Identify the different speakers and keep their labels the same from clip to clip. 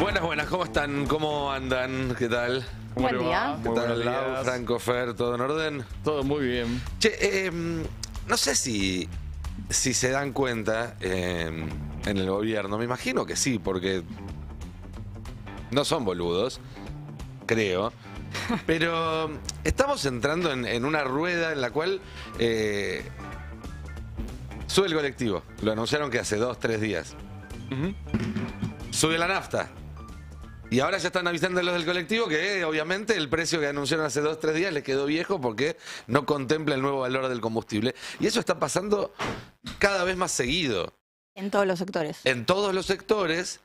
Speaker 1: Buenas, buenas, ¿cómo están? ¿Cómo andan? ¿Qué tal? Buen día. ¿Qué tal, Lau, Franco, Fer, todo en orden? Todo muy bien. Che, em, no sé si, si se dan cuenta em, en el gobierno, me imagino que sí, porque no son boludos, creo. Pero estamos entrando en, una rueda en la cual eh, sube el colectivo. Lo anunciaron que hace dos, tres días. Sube la nafta. Y ahora ya están avisando los del colectivo que, eh, obviamente, el precio que anunciaron hace dos o tres días les quedó viejo porque no contempla el nuevo valor del combustible. Y eso está pasando cada vez más seguido.
Speaker 2: En todos los sectores.
Speaker 1: En todos los sectores.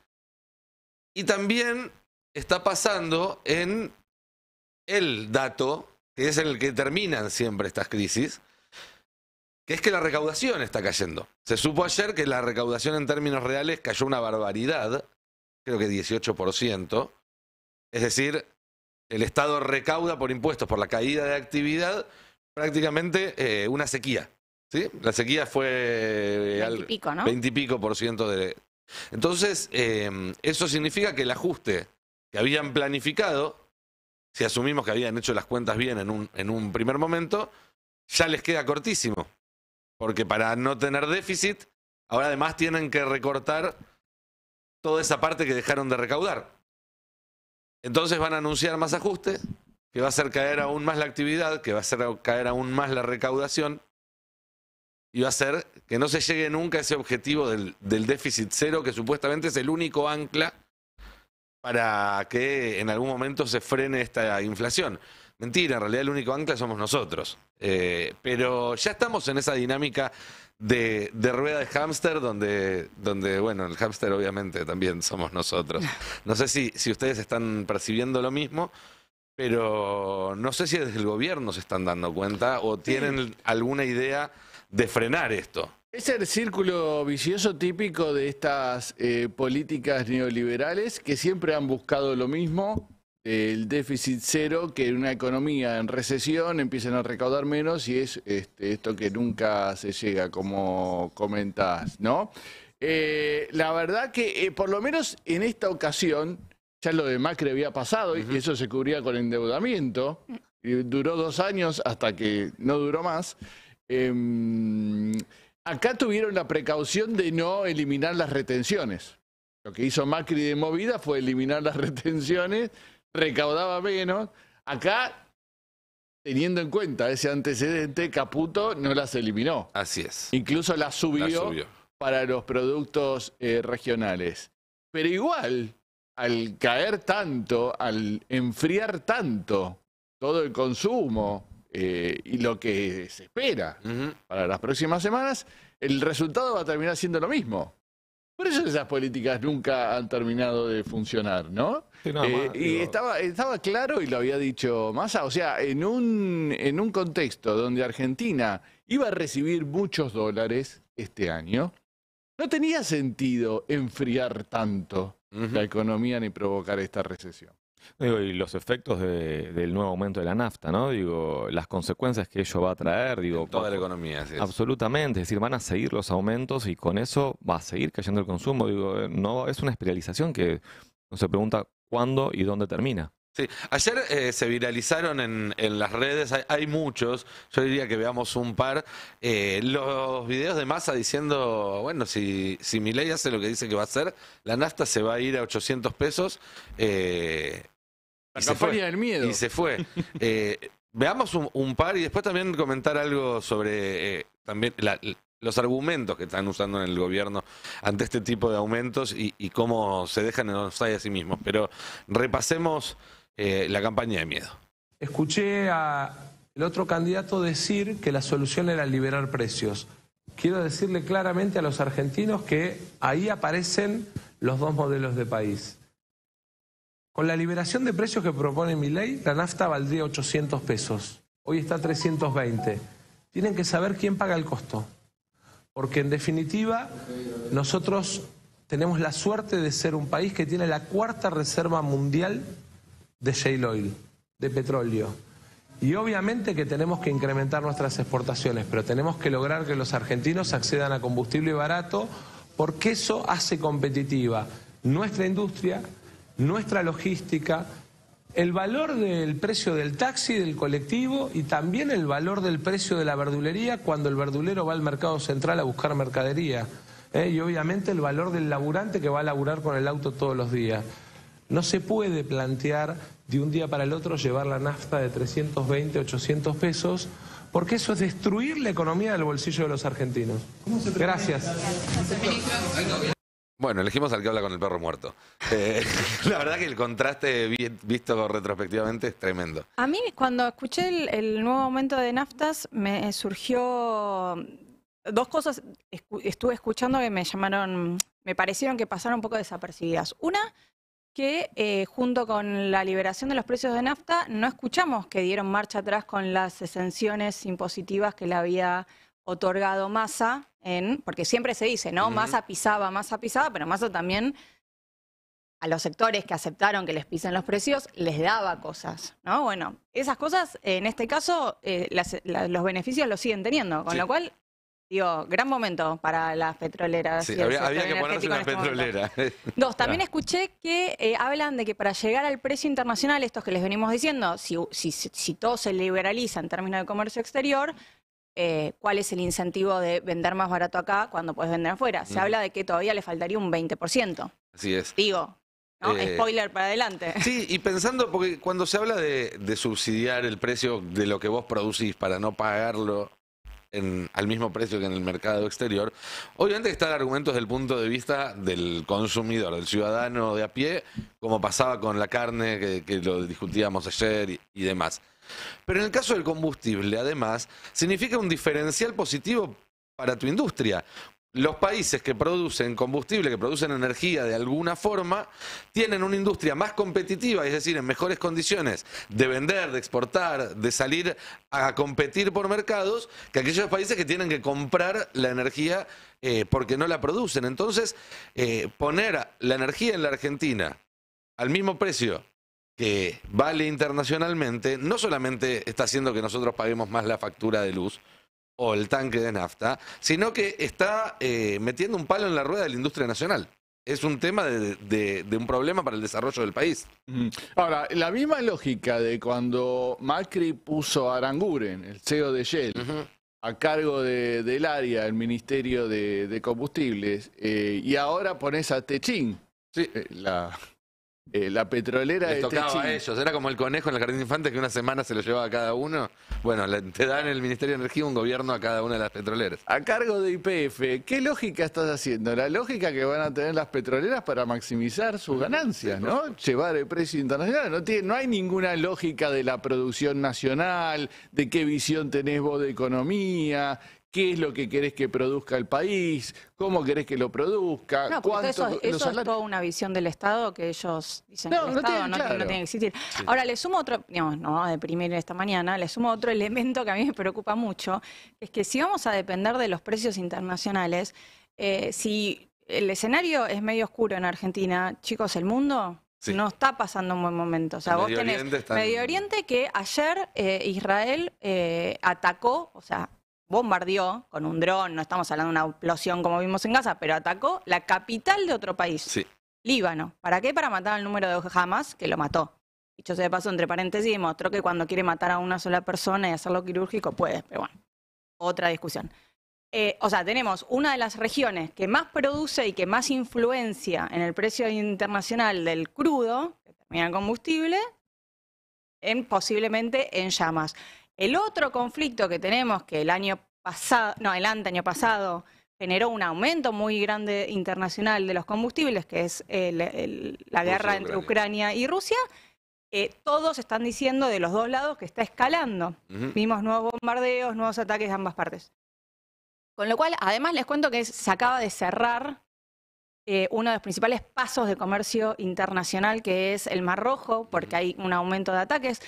Speaker 1: Y también está pasando en el dato, que es en el que terminan siempre estas crisis, que es que la recaudación está cayendo. Se supo ayer que la recaudación en términos reales cayó una barbaridad creo que 18%. Es decir, el Estado recauda por impuestos, por la caída de actividad, prácticamente eh, una sequía. ¿sí? La sequía fue eh, al 20 y pico por ciento de... Entonces, em, eso significa que el ajuste que habían planificado, si asumimos que habían hecho las cuentas bien en un, en un primer momento, ya les queda cortísimo. Porque para no tener déficit, ahora además tienen que recortar toda esa parte que dejaron de recaudar. Entonces van a anunciar más ajustes, que va a hacer caer aún más la actividad, que va a hacer caer aún más la recaudación, y va a hacer que no se llegue nunca a ese objetivo del, del déficit cero, que supuestamente es el único ancla para que en algún momento se frene esta inflación. Mentira, en realidad el único ancla somos nosotros. Eh, pero ya estamos en esa dinámica de, rueda de hámster, donde, donde, bueno, el hámster obviamente también somos nosotros. No sé si, si ustedes están percibiendo lo mismo, pero no sé si desde el gobierno se están dando cuenta o tienen alguna idea de frenar esto.
Speaker 3: Es el círculo vicioso típico de estas eh, políticas neoliberales que siempre han buscado lo mismo, el déficit cero, que en una economía en recesión empiezan a recaudar menos y es este, esto que nunca se llega, como comentás, ¿no? Eh, la verdad que eh, por lo menos en esta ocasión, ya lo de Macri había pasado y eso se cubría con endeudamiento, y duró dos años hasta que no duró más. Em, acá tuvieron la precaución de no eliminar las retenciones. Lo que hizo Macri de movida fue eliminar las retenciones recaudaba menos. Acá, teniendo en cuenta ese antecedente, Caputo no las eliminó. Así es. Incluso las subió, para los productos eh, regionales. Pero igual, al caer tanto, al enfriar tanto todo el consumo eh, y lo que se espera para las próximas semanas, el resultado va a terminar siendo lo mismo. Por eso esas políticas nunca han terminado de funcionar, ¿no? Eh, y estaba, claro, y lo había dicho Massa, o sea, en un, en un contexto donde Argentina iba a recibir muchos dólares este año, no tenía sentido enfriar tanto la economía ni provocar esta recesión
Speaker 4: y los efectos del nuevo aumento de la nafta, ¿no? Digo, las consecuencias que ello va a traer, digo. toda la economía, sí. Absolutamente, es decir, van a seguir los aumentos y con eso va a seguir cayendo el consumo. Digo, eh, no, es una espiralización que no se pregunta cuándo y dónde termina.
Speaker 1: Sí, ayer eh, se viralizaron en, las redes, hay, muchos, yo diría que veamos un par, eh, los videos de masa diciendo, bueno, si, si Milei hace lo que dice que va a hacer, la nafta se va a ir a 800 pesos. La y se fue. del miedo. Y se fue. Eh, veamos un, par y después también comentar algo sobre eh, también los argumentos que están usando en el gobierno ante este tipo de aumentos y, cómo se dejan en los a sí mismos. Pero repasemos eh, la campaña de miedo.
Speaker 5: Escuché al otro candidato decir que la solución era liberar precios. Quiero decirle claramente a los argentinos que ahí aparecen los dos modelos de país. Con la liberación de precios que propone mi ley, la nafta valdría 800 pesos. Hoy está 320. Tienen que saber quién paga el costo. Porque en definitiva, nosotros tenemos la suerte de ser un país que tiene la cuarta reserva mundial de shale oil, de petróleo. Y obviamente que tenemos que incrementar nuestras exportaciones, pero tenemos que lograr que los argentinos accedan a combustible barato porque eso hace competitiva nuestra industria, nuestra logística, el valor del precio del taxi, del colectivo y también el valor del precio de la verdulería cuando el verdulero va al mercado central a buscar mercadería. ¿eh? Y obviamente el valor del laburante que va a laburar con el auto todos los días. No se puede plantear de un día para el otro llevar la nafta de 320, 800 pesos, porque eso es destruir la economía del bolsillo de los argentinos. Gracias. Bueno,
Speaker 1: elegimos al que habla con el perro muerto. Eh, la verdad que el contraste visto retrospectivamente es tremendo.
Speaker 2: A mí cuando escuché el, nuevo aumento de naftas me surgió dos cosas, estuve escuchando que me llamaron, me parecieron que pasaron un poco desapercibidas. Una, que eh, junto con la liberación de los precios de nafta no escuchamos que dieron marcha atrás con las exenciones impositivas que le había otorgado Massa porque siempre se dice, ¿no? más Massa pisaba, Massa pisaba, pero Massa también a los sectores que aceptaron que les pisen los precios les daba cosas, ¿no? Bueno, esas cosas, en este caso, eh, los beneficios los siguen teniendo, con lo cual Digo, gran momento para las petroleras. Sí, y había, que ponerse una este
Speaker 4: petrolera.
Speaker 2: Dos, también ah. escuché que eh, hablan de que para llegar al precio internacional, estos que les venimos diciendo, si, si, si todo se liberaliza en términos de comercio exterior, eh, cuál es el incentivo de vender más barato acá cuando puedes vender afuera. Se habla de que todavía le faltaría un 20%. Así es. Digo, eh, Spoiler para adelante.
Speaker 1: Sí, y pensando, porque cuando se habla de, subsidiar el precio de lo que vos producís para no pagarlo en, al mismo precio que en el mercado exterior, obviamente está el argumento desde el punto de vista del consumidor, del ciudadano de a pie, como pasaba con la carne, que, lo discutíamos ayer y demás. Pero en el caso del combustible, además, significa un diferencial positivo para tu industria. Los países que producen combustible, que producen energía de alguna forma, tienen una industria más competitiva, es decir, en mejores condiciones de vender, de exportar, de salir a competir por mercados, que aquellos países que tienen que comprar la energía eh, porque no la producen. Entonces, eh, poner la energía en la Argentina al mismo precio que vale internacionalmente, no solamente está haciendo que nosotros paguemos más la factura de luz o el tanque de nafta, sino que está eh, metiendo un palo en la rueda de la industria nacional.
Speaker 3: Es un tema de, un problema para el desarrollo del país. Mm. Ahora, la misma lógica de cuando Macri puso a Aranguren, el CEO de Shell, a cargo de, del área, el Ministerio de, Combustibles, eh, y ahora pones a Techín, sí. Eh, la, eh, la petrolera Les tocaba a ellos,
Speaker 1: era como el conejo en el jardín de infantes que una semana se lo llevaba a cada uno. Bueno, te dan el Ministerio de Energía un gobierno a cada
Speaker 3: una de las petroleras. a cargo de IPF, ¿qué lógica estás haciendo? La lógica que van a tener las petroleras para maximizar sus ganancias, ¿no? Llevar el precio internacional. No, tiene, no hay ninguna lógica de la producción nacional, de qué visión tenés vos de economía, qué es lo que querés que produzca el país, cómo querés que lo produzca. No, cuánto, eso, es toda
Speaker 2: una visión del Estado que ellos dicen que el Estado no, tiene que existir. Ahora, le sumo otro, digamos, no de a deprimir esta mañana, le sumo otro elemento que a mí me preocupa mucho, es que si vamos a depender de los precios internacionales, eh, si el escenario es medio oscuro en Argentina, chicos, el mundo No está pasando un buen momento. O sea, vos tenés Medio Oriente que ayer eh, Israel eh, atacó, o sea, bombardeó con un dron, no estamos hablando de una explosión como vimos en Gaza, pero atacó la capital de otro país, Líbano. ¿Para qué? Para matar al número de Hamas que lo mató. Dicho sea de paso, entre paréntesis, demostró que cuando quiere matar a una sola persona y hacerlo quirúrgico puede, pero bueno, otra discusión. Eh, o sea, tenemos una de las regiones que más produce y que más influencia en el precio internacional del crudo, que termina el combustible, en, posiblemente en llamas. El otro conflicto que tenemos, que el año pasado, no, el año pasado generó un aumento muy grande internacional de los combustibles, que es la guerra entre Ucrania y Rusia, eh, todos están diciendo de los dos lados que está escalando. Vimos nuevos bombardeos, nuevos ataques de ambas partes. Con lo cual, además les cuento que se acaba de cerrar eh, uno de los principales pasos de comercio internacional, que es el Mar Rojo, porque hay un aumento de ataques.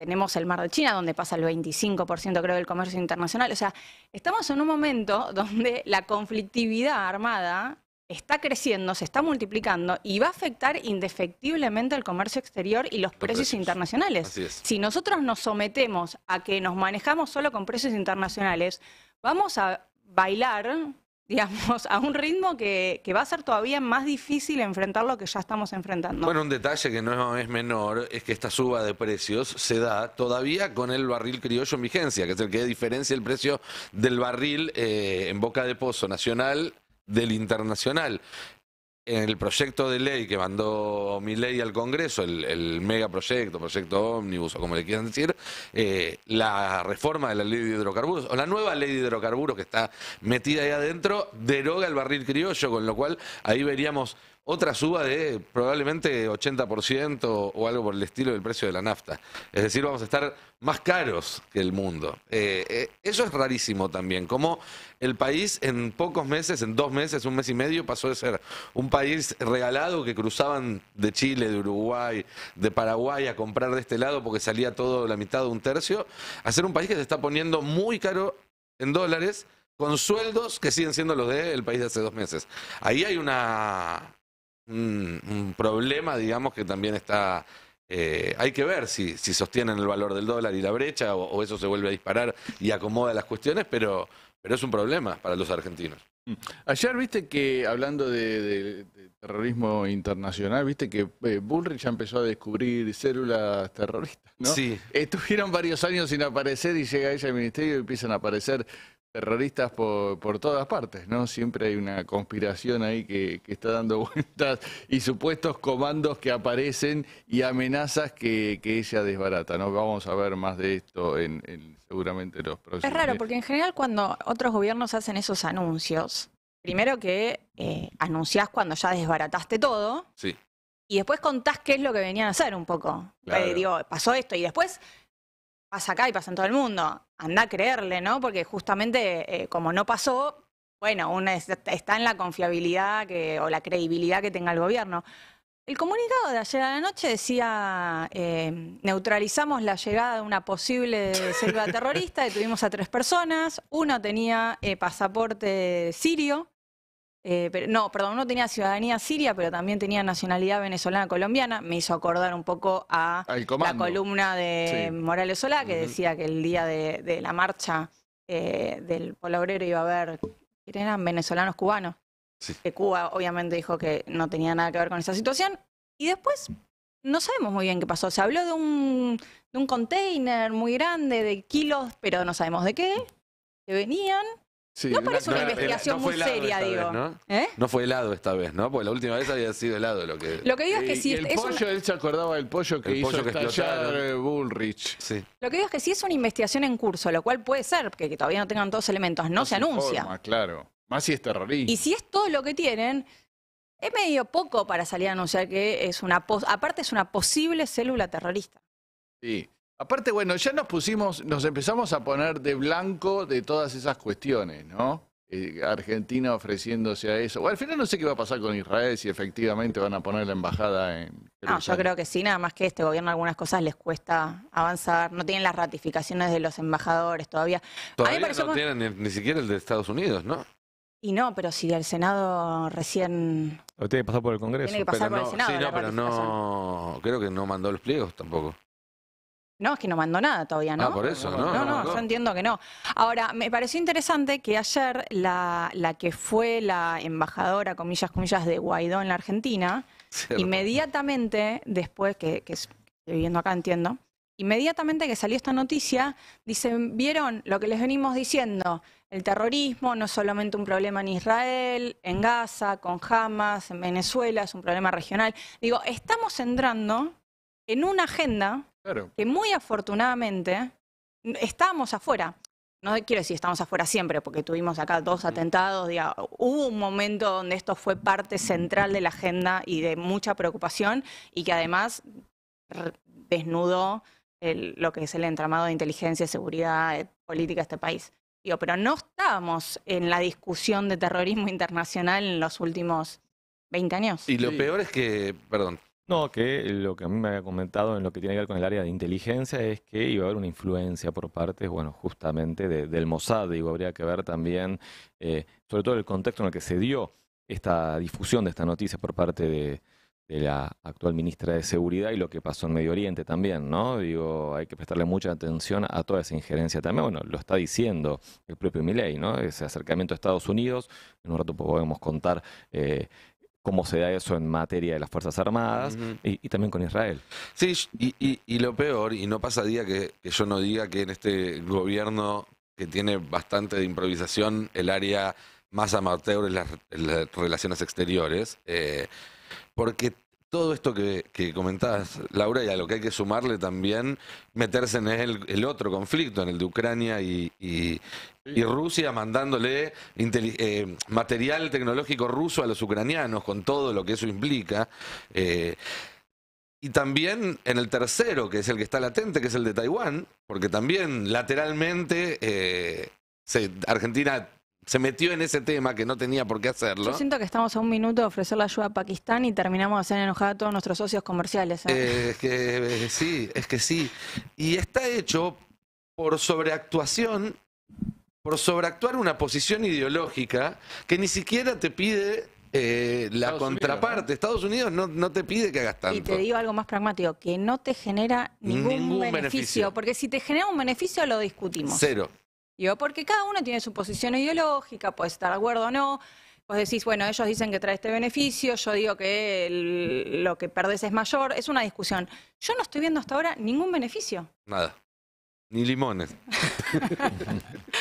Speaker 2: Tenemos el mar de China, donde pasa el 25% creo del comercio internacional. O sea, estamos en un momento donde la conflictividad armada está creciendo, se está multiplicando y va a afectar indefectiblemente el comercio exterior y los, precios, internacionales. Si nosotros nos sometemos a que nos manejamos solo con precios internacionales, vamos a bailar digamos, a un ritmo que, que, va a ser todavía más difícil enfrentar lo que ya estamos enfrentando.
Speaker 1: Bueno, un detalle que no es menor es que esta suba de precios se da todavía con el barril criollo en vigencia, que es el que diferencia el precio del barril eh, en boca de pozo nacional del internacional en el proyecto de ley que mandó mi ley al Congreso, el, el megaproyecto, proyecto ómnibus o como le quieran decir, eh, la reforma de la ley de hidrocarburos o la nueva ley de hidrocarburos que está metida ahí adentro, deroga el barril criollo, con lo cual ahí veríamos otra suba de probablemente 80% o algo por el estilo del precio de la nafta. Es decir, vamos a estar más caros que el mundo. Eh, eh, eso es rarísimo también, como el país en pocos meses, en dos meses, un mes y medio, pasó de ser un país regalado que cruzaban de Chile, de Uruguay, de Paraguay a comprar de este lado porque salía todo la mitad de un tercio, a ser un país que se está poniendo muy caro en dólares con sueldos que siguen siendo los del el país de hace dos meses. Ahí hay una un, problema, digamos, que también está... Eh, hay que ver si, sostienen el valor del dólar y la brecha o, eso se vuelve a disparar y acomoda las cuestiones, pero, pero es un problema para los argentinos. Mm.
Speaker 3: Ayer viste que, hablando de, terrorismo internacional, viste que eh, Bullrich ya empezó a descubrir células terroristas, ¿no? Sí. Estuvieron varios años sin aparecer y llega ella al ministerio y empiezan a aparecer terroristas por, por, todas partes, ¿no? Siempre hay una conspiración ahí que, está dando vueltas y supuestos comandos que aparecen y amenazas que, que ella desbarata, ¿no? Vamos a ver más de esto en, en seguramente los próximos. Es raro, porque
Speaker 2: en general cuando otros gobiernos hacen esos anuncios, primero que eh, anunciás cuando ya desbarataste todo. Sí. Y después contás qué es lo que venían a hacer un poco. digo, pasó esto y después pasa acá y pasa en todo el mundo. Anda a creerle, ¿no? Porque justamente eh, como no pasó, bueno, una está en la confiabilidad que, o la credibilidad que tenga el gobierno. El comunicado de ayer a la noche decía, em, neutralizamos la llegada de una posible selva terrorista, detuvimos a tres personas, uno tenía eh, pasaporte sirio, eh, pero, no, perdón, no tenía ciudadanía siria, pero también tenía nacionalidad venezolana colombiana. Me hizo acordar un poco a la columna de Morales Solá, que decía que el día de, la marcha eh, del Polo Obrero iba a haber, eran? Venezolanos cubanos. Que Cuba obviamente dijo que no tenía nada que ver con esa situación. Y después no sabemos muy bien qué pasó. Se habló de un, de un container muy grande, de kilos, pero no sabemos de qué, que venían
Speaker 1: no parece una, investigación muy seria, digo. ¿Eh? ¿no? fue helado esta vez, ¿no? Porque la última
Speaker 3: vez había sido helado lo que. digo es que si. el pollo, él se acordaba del pollo que hizo Bullrich.
Speaker 2: Lo que digo es que si es una investigación en curso, lo cual puede ser, porque todavía no tengan todos elementos, no, se, anuncia.
Speaker 3: claro. Más si es terrorista Y
Speaker 2: si es todo lo que tienen, es medio poco para salir a anunciar que es una. Aparte, es una posible célula terrorista.
Speaker 3: Sí. Aparte, bueno, ya nos pusimos, nos empezamos a poner de blanco de todas esas cuestiones, ¿no? Eh, Argentina ofreciéndose a eso. Bueno, al final no sé qué va a pasar con Israel, si efectivamente van a poner la embajada en... No, yo creo
Speaker 2: que sí, nada más que este gobierno algunas cosas les cuesta avanzar, no tienen las ratificaciones de los embajadores todavía. Todavía no
Speaker 3: tienen ni,
Speaker 1: siquiera el de Estados Unidos, ¿no?
Speaker 2: Y no, pero si el Senado recién...
Speaker 1: tiene que pasar por el Congreso. Sí, no, pero no, creo que no mandó los pliegos tampoco.
Speaker 2: No, es que no mandó nada todavía, ¿no? Ah, por eso, ¿no? No, no, yo entiendo que no. Ahora, me pareció interesante que ayer la, la que fue la embajadora, comillas, comillas, de Guaidó en la Argentina, inmediatamente después, que, que, estoy viviendo acá entiendo, inmediatamente que salió esta noticia, dicen, vieron lo que les venimos diciendo, el terrorismo no es solamente un problema en Israel, en Gaza, con Hamas, en Venezuela, es un problema regional. Digo, estamos entrando en una agenda que muy afortunadamente estábamos afuera. No quiero decir estamos afuera siempre, porque tuvimos acá dos atentados. hubo un momento donde esto fue parte central de la agenda y de mucha preocupación y que además desnudó lo que es el entramado de inteligencia, seguridad, eh, política de este país. pero no estábamos en la discusión de terrorismo internacional en los últimos 20 años.
Speaker 1: Y lo peor es
Speaker 4: que, perdón, no, que lo que a mí me había comentado en lo que tiene que ver con el área de inteligencia es que iba a haber una influencia por parte, bueno, justamente del Mossad, digo, habría que ver también, eh, sobre todo el contexto en el que se dio esta difusión de esta noticia por parte de, la actual ministra de Seguridad y lo que pasó en Medio Oriente también, ¿no? Digo, hay que prestarle mucha atención a toda esa injerencia también. Bueno, lo está diciendo el propio Milei, ¿no? Ese acercamiento a Estados Unidos. En un rato podemos contar eh, cómo se da eso en materia de las Fuerzas Armadas y, también con Israel. Sí, y, lo peor,
Speaker 1: y no pasa día que, yo no diga que en este gobierno que tiene bastante de improvisación, el área más amateur es las, relaciones exteriores, eh, porque todo esto que, comentabas, Laura, y a lo que hay que sumarle también, meterse en el, otro conflicto, en el de Ucrania y, Rusia, mandándole eh, material tecnológico ruso a los ucranianos, con todo lo que eso implica. Eh, y también en el tercero, que es el que está latente, que es el de Taiwán, porque también lateralmente eh, se, Argentina se metió en ese tema que no tenía por qué hacerlo. Yo siento
Speaker 2: que estamos a un minuto de ofrecer la ayuda a Pakistán y terminamos de hacer enojar a todos nuestros socios comerciales. ¿eh? Eh,
Speaker 1: es que eh, sí, es que sí. Y está hecho por sobreactuación, por sobreactuar una posición ideológica que ni siquiera te pide la contraparte, Estados Unidos no, te pide que hagas tanto. Y te digo
Speaker 2: algo más pragmático, que no te genera ningún, beneficio, porque si te genera un beneficio lo discutimos. Cero porque cada uno tiene su posición ideológica, puede estar de acuerdo o no. Pues decís, bueno, ellos dicen que trae este beneficio, yo digo que lo que perdés es mayor. Es una discusión. Yo no estoy viendo hasta ahora ningún beneficio.
Speaker 4: Nada. Ni limones.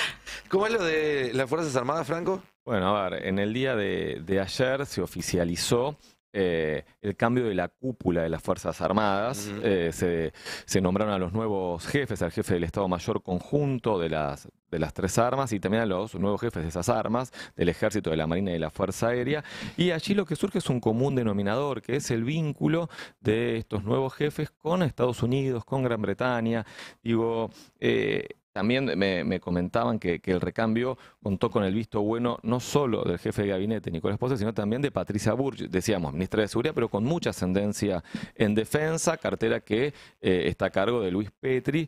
Speaker 4: ¿Cómo es lo de las Fuerzas Armadas, Franco? Bueno, a ver, en el día de ayer se oficializó eh, el cambio de la cúpula de las Fuerzas Armadas. Eh, se, nombraron a los nuevos jefes, al jefe del Estado Mayor Conjunto de las, de las tres armas y también a los nuevos jefes de esas armas, del Ejército, de la Marina y de la Fuerza Aérea. Y allí lo que surge es un común denominador, que es el vínculo de estos nuevos jefes con Estados Unidos, con Gran Bretaña. Digo, eh, también me, comentaban que, el recambio contó con el visto bueno no solo del jefe de gabinete Nicolás Poza, sino también de Patricia Burge, decíamos, ministra de Seguridad, pero con mucha ascendencia en defensa, cartera que eh, está a cargo de Luis Petri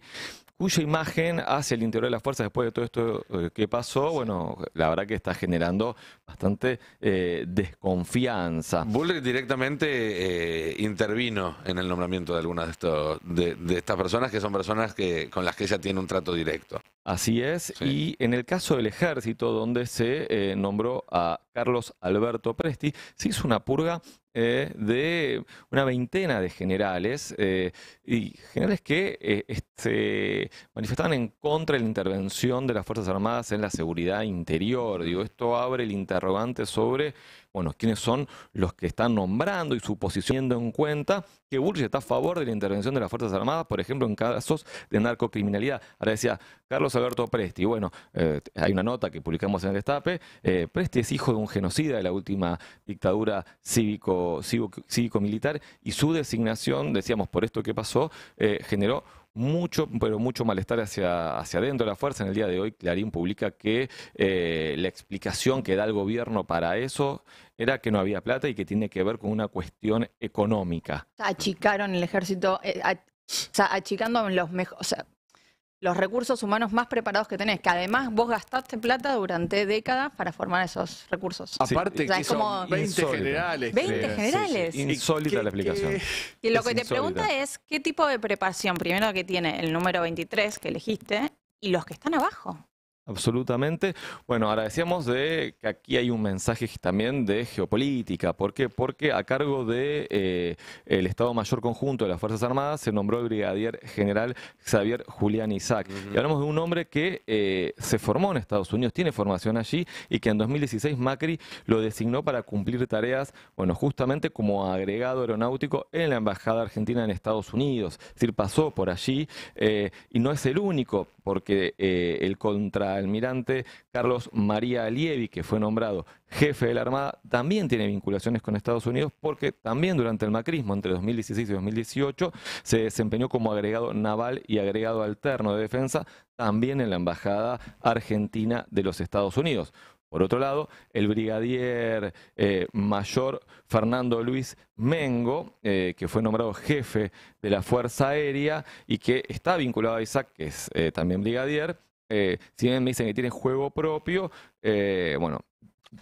Speaker 4: cuya imagen hacia el interior de las fuerzas después de todo esto eh, que pasó, bueno, la verdad que está generando bastante eh, desconfianza. Bullrich
Speaker 1: directamente eh, intervino en el nombramiento de algunas de, estas personas,
Speaker 4: que son personas que, con las que ella tiene un trato directo. Así es, y en el caso del ejército, donde se nombró a Carlos Alberto Presti, se hizo una purga eh, de una veintena de generales, eh, y generales que eh, este, manifestaban en contra de la intervención de las Fuerzas Armadas en la seguridad interior. Digo, esto abre el interrogante sobre bueno, quiénes son los que están nombrando y su posición, teniendo en cuenta que Bullrich está a favor de la intervención de las Fuerzas Armadas, por ejemplo, en casos de narcocriminalidad. Ahora decía Carlos Alberto Presti, bueno, eh, hay una nota que publicamos en el Estape. Eh, Presti es hijo de un genocida de la última dictadura cívico-militar y su designación, decíamos, por esto que pasó, eh, generó mucho, pero mucho malestar hacia, hacia adentro de la fuerza. En el día de hoy, Clarín publica que eh, la explicación que da el gobierno para eso era que no había plata y que tiene que ver con una cuestión económica.
Speaker 2: Achicaron el ejército, eh, achicando los los recursos humanos más preparados que tenés, que además vos gastaste plata durante décadas para formar esos recursos. Aparte, que son 20 generales. 20 generales. Insólita
Speaker 4: la explicación. y lo que te pregunta
Speaker 2: es, ¿qué tipo de preparación? Primero que tiene el número 23 que elegiste y los que están abajo.
Speaker 4: Absolutamente. Bueno, ahora de que aquí hay un mensaje también de geopolítica. ¿Por qué? Porque a cargo de eh, el Estado Mayor Conjunto de las Fuerzas Armadas se nombró el brigadier general Xavier Julián Isaac. Y hablamos de un hombre que eh, se formó en Estados Unidos, tiene formación allí y que en 2016 Macri lo designó para cumplir tareas, bueno, justamente como agregado aeronáutico en la Embajada Argentina en Estados Unidos. Es decir, pasó por allí eh, y no es el único porque eh, el contraalmirante Carlos María Alievi, que fue nombrado jefe de la Armada, también tiene vinculaciones con Estados Unidos porque también durante el macrismo, entre 2016 y 2018, se desempeñó como agregado naval y agregado alterno de defensa también en la Embajada Argentina de los Estados Unidos. Por otro lado, el brigadier eh, mayor Fernando Luis Mengo, eh, que fue nombrado jefe de la Fuerza Aérea y que está vinculado a Isaac, que es eh, también brigadier, si bien me dicen que tiene juego propio, bueno,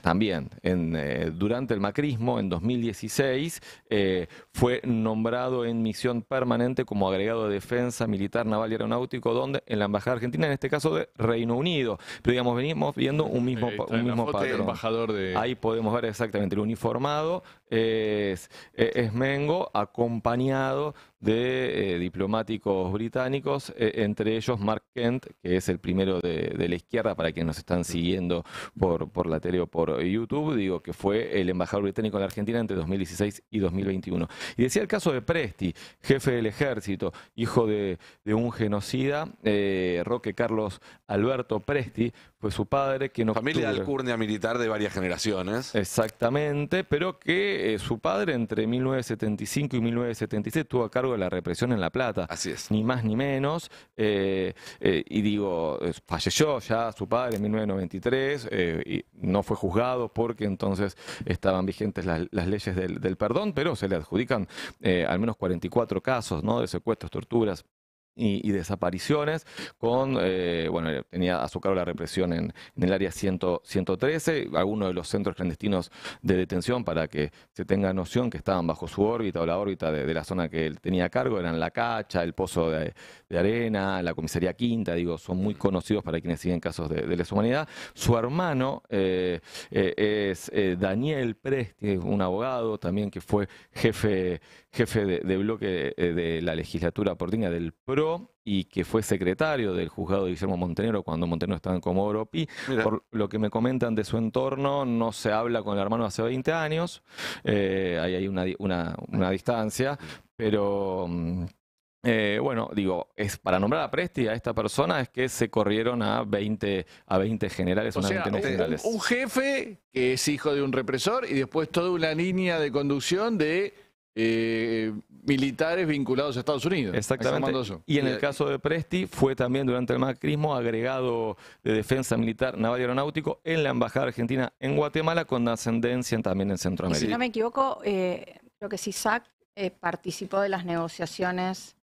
Speaker 4: también eh, durante el macrismo, en 2016, eh, fue nombrado en misión permanente como agregado de defensa militar naval y aeronáutico, donde en la embajada argentina, en este caso de Reino Unido. Pero digamos, venimos viendo un mismo, un Ahí podemos ver exactamente el uniformado es Mengo acompañado de eh, diplomáticos británicos, eh, entre ellos Mark Kent, que es el primero de, la izquierda para quienes nos están siguiendo por, por la tele o por YouTube, digo que fue el embajador británico en la Argentina entre 2016 y 2021. Y decía el caso de Presti, jefe del ejército, hijo de, un genocida, eh, Roque Carlos Alberto Presti, fue pues, su padre, que no. Familia de alcurnia militar de varias generaciones. Exactamente, pero que eh, su padre entre 1975 y 1976 tuvo a cargo de la represión en La Plata. Así es. Ni más ni menos. Eh, eh, y digo, falleció ya su padre en 1993 y no fue juzgado porque entonces estaban vigentes las, leyes del, del, perdón, pero se le adjudican al menos 44 casos ¿no? de secuestros, torturas y, desapariciones, con, eh, bueno, tenía a su cargo la represión en, el área 113, algunos de los centros clandestinos de detención, para que se tenga noción que estaban bajo su órbita o la órbita de, la zona que él tenía a cargo, eran La Cacha, el Pozo de, Arena, la Comisaría Quinta, digo, son muy conocidos para quienes siguen casos de, de lesa humanidad. Su hermano eh, eh, es Daniel Presti, un abogado también que fue jefe, jefe de, bloque de, la legislatura porteña del PRO, y que fue secretario del juzgado de Guillermo Montenegro cuando Montenegro estaba en Comoropi. Por lo que me comentan de su entorno, no se habla con el hermano hace 20 años, eh, ahí hay una, una, distancia, pero... Mm, eh, bueno, digo, es para nombrar a Presti a esta persona es que se corrieron a 20, a generales o, un
Speaker 3: jefe que es hijo de un represor y después toda una línea de conducción de eh, militares vinculados a Estados Unidos. Exactamente. Y en el eh,
Speaker 4: caso de Presti fue también durante el macrismo agregado de defensa militar naval y aeronáutico en la embajada argentina en Guatemala con ascendencia también en Centroamérica. si no
Speaker 2: me equivoco, eh, creo que sí participó de las negociaciones.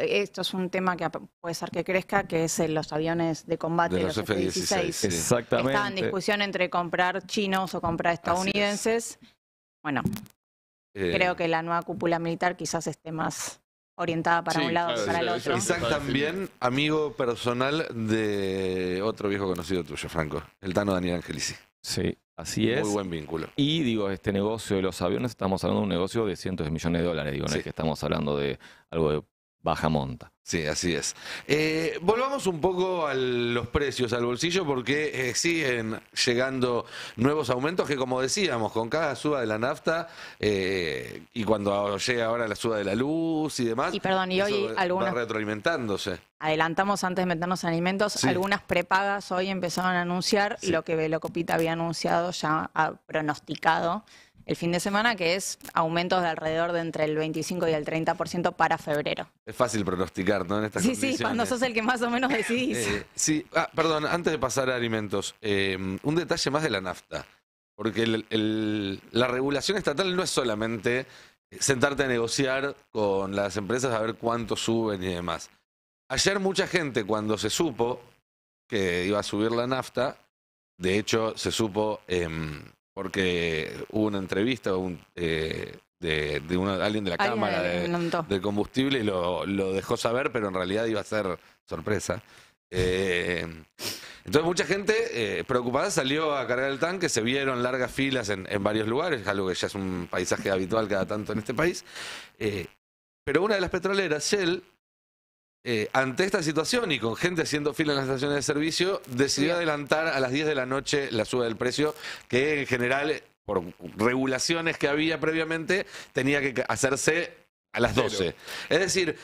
Speaker 2: Esto es un tema que puede ser que crezca, que es los aviones de combate los, F-16. Exactamente. Estaban en discusión entre comprar chinos o comprar estadounidenses. Bueno, Creo eh, que la nueva cúpula militar quizás esté más orientada para un lado o para
Speaker 1: el otro. Isaac también, amigo personal de otro viejo conocido tuyo, Franco, el
Speaker 4: Tano Daniel Angelici. Sí, así es. Muy buen vínculo. Y digo, este negocio de los aviones, estamos hablando de un negocio de cientos de millones de dólares, digo, no es que estamos hablando de algo de baja monta. Sí, así es. Eh, volvamos un poco a los precios,
Speaker 1: al bolsillo, porque
Speaker 4: eh, siguen
Speaker 1: llegando nuevos aumentos que, como decíamos, con cada suba de la nafta eh, y cuando llega ahora la suba de la luz y demás, y perdón, hoy retroalimentándose.
Speaker 2: Adelantamos antes de meternos en alimentos, algunas prepagas hoy empezaron a anunciar lo que Velocopita había anunciado, ya ha pronosticado el fin de semana, que es aumentos de alrededor de entre el 25 y el 30% para febrero.
Speaker 1: Es fácil pronosticar, ¿no? sí, sí, cuando sos
Speaker 2: el que más o menos decís. Eh,
Speaker 1: sí, ah, perdón, antes de pasar a alimentos, eh, un detalle más de la nafta. Porque la regulación estatal no es solamente eh, sentarte a negociar con las empresas a ver cuánto suben y demás. Ayer mucha gente cuando se supo que iba a subir la nafta, de hecho se supo em, porque hubo una entrevista eh, de, alguien de la Cámara de, Combustible y lo, dejó saber, pero en realidad iba a ser sorpresa. Eh, entonces mucha gente eh, preocupada salió a cargar el tanque, se vieron largas filas en, en, varios lugares, algo que ya es un paisaje habitual cada tanto en este país. pero una de las petroleras, Shell, eh, ante esta situación y con gente haciendo fila en las estaciones de servicio, decidió adelantar a las 10 de la noche la suba del precio, que en general, por regulaciones que había previamente, tenía que hacerse a las 12. Es decir,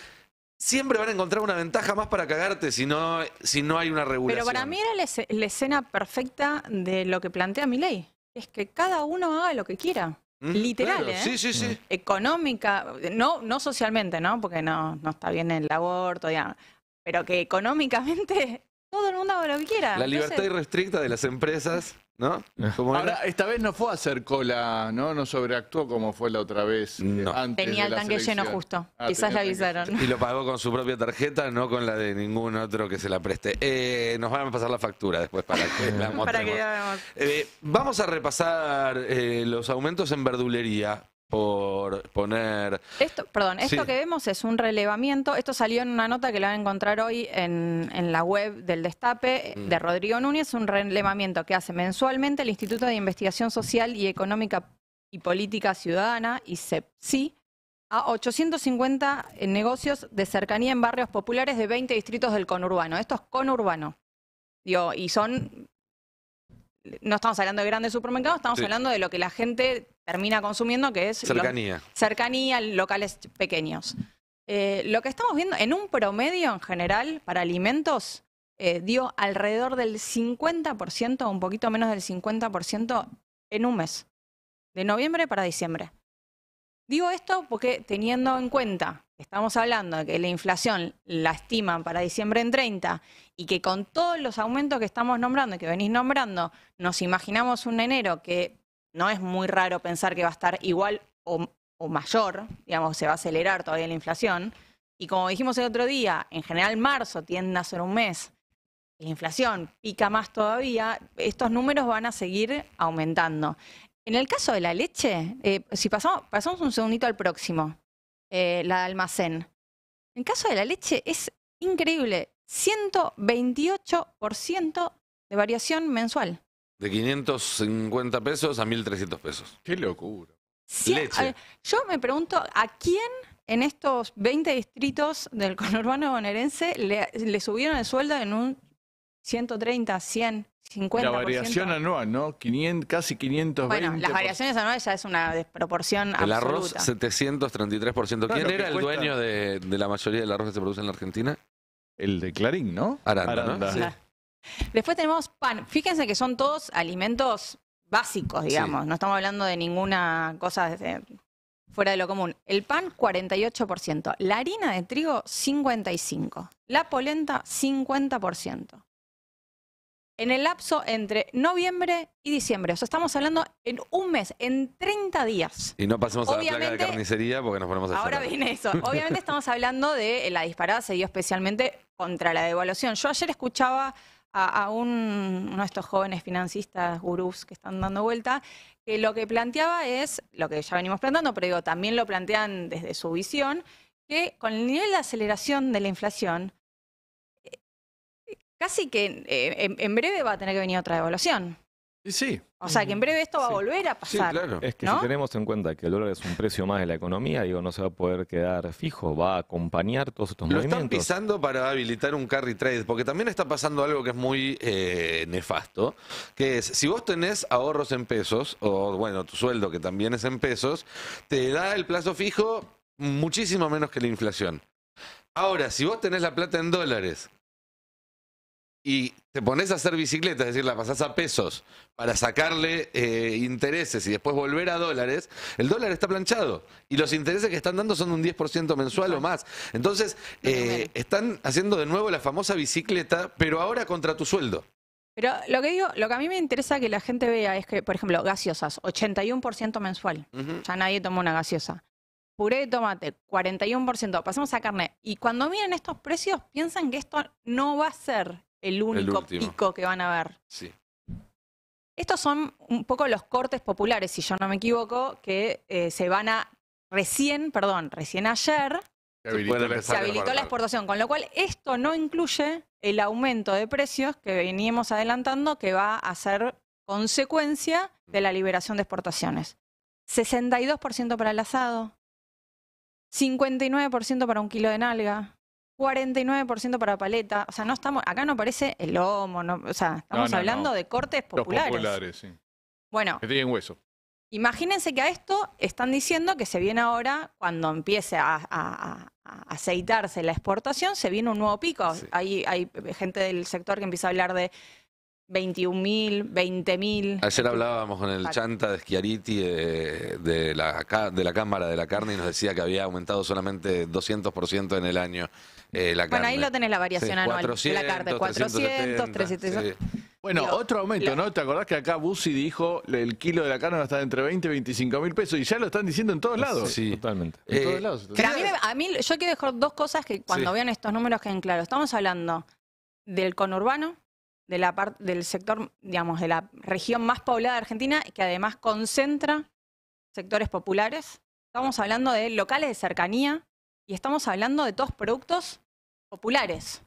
Speaker 1: siempre van a encontrar una ventaja más para cagarte si no, si no hay una regulación. Pero para mí
Speaker 2: era la escena perfecta de lo que plantea mi ley. Es que cada uno haga lo que quiera.
Speaker 1: Literal, ¿eh? mm.
Speaker 2: Económica, no, no socialmente, ¿no? Porque no, no está bien el aborto, ya. Pero que económicamente todo el mundo haga lo que quiera. La libertad
Speaker 3: irrestricta de las empresas ¿No? Ah. Ahora, esta vez no fue a hacer cola, ¿no? No sobreactuó como fue la otra vez. Eh, tenía ah, el tanque lleno justo.
Speaker 2: Quizás le avisaron. Y
Speaker 3: lo pagó con su propia tarjeta,
Speaker 1: no con la de ningún otro que se la preste. Eh, nos van a pasar la factura después para que la eh, vamos a repasar los aumentos en verdulería por poner...
Speaker 2: perdón, esto que vemos es un relevamiento, esto salió en una nota que la van a encontrar hoy en, la web del Destape eh, mm. de Rodrigo Núñez, un relevamiento que hace mensualmente el Instituto de Investigación Social y Económica y Política Ciudadana, ICEPSI, a 850 eh, negocios de cercanía en barrios populares de 20 distritos del conurbano. Esto es conurbano. Digo, y son no estamos hablando de grandes supermercados, estamos hablando de lo que la gente termina consumiendo, que es... Cercanía. a locales pequeños. Eh, lo que estamos viendo, en un promedio en general para alimentos, eh, dio alrededor del 50%, un poquito menos del 50% en un mes, de noviembre para diciembre. Digo esto porque teniendo en cuenta que estamos hablando de que la inflación la estiman para diciembre en 30 y que con todos los aumentos que estamos nombrando y que venís nombrando, nos imaginamos un enero que no es muy raro pensar que va a estar igual o, mayor, digamos, se va a acelerar todavía la inflación. Y como dijimos el otro día, en general marzo tiende a ser un mes la inflación pica más todavía, estos números van a seguir aumentando. En el caso de la leche, eh, si pasamos, un segundito al próximo, eh, la de almacén. En el caso de la leche es increíble, 128% de variación mensual.
Speaker 1: De 550 pesos a 1.300 pesos. Qué locura. Sí,
Speaker 2: yo me pregunto, ¿a quién en estos 20 distritos del conurbano bonaerense le, le subieron el sueldo en un 130, 100, 50%? La variación
Speaker 3: anual, ¿no? 500, casi 520. Bueno, las variaciones
Speaker 2: anuales ya es una desproporción absoluta. El arroz,
Speaker 1: 733%. ¿Quién era el dueño de, la mayoría del arroz que se produce en la Argentina?
Speaker 3: El de Clarín, ¿no? Aranda, ¿no?
Speaker 2: Después tenemos pan. Fíjense que son todos alimentos básicos, digamos. No estamos hablando de ninguna cosa fuera de lo común. El pan, 48%. La harina de trigo, 55%. La polenta, 50%. En el lapso entre noviembre y diciembre. O sea, estamos hablando en un mes, en 30 días.
Speaker 1: Y no pasemos a la de carnicería porque nos ponemos a Ahora viene eso. Obviamente
Speaker 2: estamos hablando de la disparada se dio especialmente contra la devaluación. Yo ayer escuchaba a, a uno de estos jóvenes financistas, gurús que están dando vuelta, que lo que planteaba es, lo que ya venimos planteando, pero digo, también lo plantean desde su visión, que con el nivel de aceleración de la inflación, eh, casi que eh, en, breve va a tener que venir otra devaluación sí. O sea que en breve esto va a volver a pasar. claro. Es que si
Speaker 4: tenemos en cuenta que el dólar es un precio más de la economía, digo, no se va a poder quedar fijo, va a acompañar todos estos movimientos. Lo están pisando
Speaker 1: para habilitar un carry trade, porque también está pasando algo que es muy eh, nefasto, que es, si vos tenés ahorros en pesos, o bueno, tu sueldo que también es en pesos, te da el plazo fijo muchísimo menos que la inflación. Ahora, si vos tenés la plata en dólares, y te pones a hacer bicicleta, es decir, la pasás a pesos para sacarle eh, intereses y después volver a dólares, el dólar está planchado y los intereses que están dando son un 10% mensual o más. Entonces, eh, están haciendo de nuevo la famosa bicicleta, pero ahora contra tu sueldo.
Speaker 2: Pero lo que digo, lo que a mí me interesa que la gente vea es que, por ejemplo, gaseosas, 81% mensual. Ya nadie tomó una gaseosa. Puré de tomate, 41%. Pasemos a carne. Y cuando miren estos precios, piensan que esto no va a ser el único pico que van a ver. Estos son un poco los cortes populares, si yo no me equivoco, que eh, se van a recién, perdón, recién ayer
Speaker 3: se habilitó, la,
Speaker 2: exportación, con lo cual esto no incluye el aumento de precios que veníamos adelantando que va a ser consecuencia de la liberación de exportaciones. 62% para el asado, 59% para un kilo de nalga, 49% para paleta. O sea, no estamos, acá no aparece el lomo,
Speaker 3: o sea, estamos hablando de
Speaker 2: cortes populares. populares, sí. Bueno. Que hueso. Imagínense que a esto están diciendo que se viene ahora, cuando empiece a, aceitarse la exportación, se viene un nuevo pico. Hay, hay gente del sector que empieza a hablar de 21.000, 20.000. Ayer
Speaker 1: hablábamos con el Chanta de Schiariti eh, de, la, de la Cámara de la Carne y nos decía que había aumentado solamente 200% en el año eh, bueno, ahí lo tenés la variación anual de la carne. 400,
Speaker 3: 370. Bueno, otro aumento, ¿no? ¿Te acordás que acá Bussi dijo el kilo de la carne va a estar entre 20 y 25 mil pesos? Y ya lo están diciendo en todos lados.
Speaker 4: Sí, totalmente. En todos eh, lados. Pero
Speaker 2: a mí, yo quiero dejar dos cosas que cuando vean estos números queden claros. Estamos hablando del conurbano, de la del sector, digamos, de la región más poblada de Argentina, que además concentra sectores populares. Estamos hablando de locales de cercanía y estamos hablando de todos productos populares.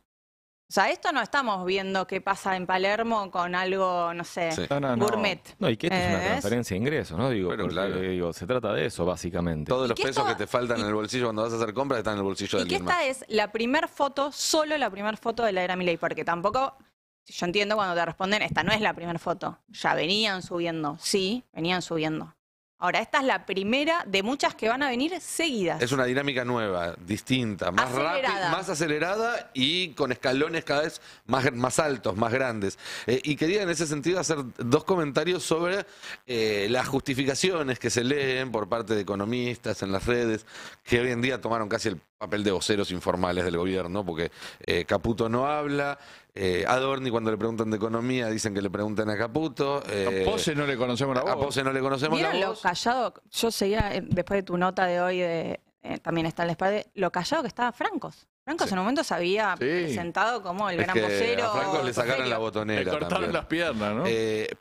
Speaker 2: O sea, esto no estamos viendo qué pasa en Palermo con algo, no sé, gourmet. No, y que esto es una transferencia
Speaker 4: de ingresos, ¿no? Digo, claro. se trata de eso, básicamente. Todos los pesos que te faltan en el bolsillo cuando vas a hacer compras están en el bolsillo de Y que esta
Speaker 2: es la primera foto, solo la primera foto de la era miley porque tampoco, si yo entiendo cuando te responden, esta no es la primera foto. Ya venían subiendo, sí, venían subiendo. Ahora, esta es la primera de muchas que van a venir seguidas.
Speaker 1: Es una dinámica nueva, distinta, más rápida, más acelerada y con escalones cada vez más, altos, más grandes. Eh, y quería en ese sentido hacer dos comentarios sobre eh, las justificaciones que se leen por parte de economistas en las redes, que hoy en día tomaron casi el papel de voceros informales del gobierno, porque eh, Caputo no habla, eh, Adorni, cuando le preguntan de economía, dicen que le preguntan a Caputo. Eh, a Pose no le conocemos la voz. A Pose no le conocemos la voz. lo
Speaker 2: callado? Yo seguía, eh, después de tu nota de hoy, eh, también está en la espalda, lo callado que estaba Francos. Francos en un momento se había presentado como el gran posero vocero.
Speaker 3: A Francos le sacaron la botonera. Le cortaron las piernas, ¿no?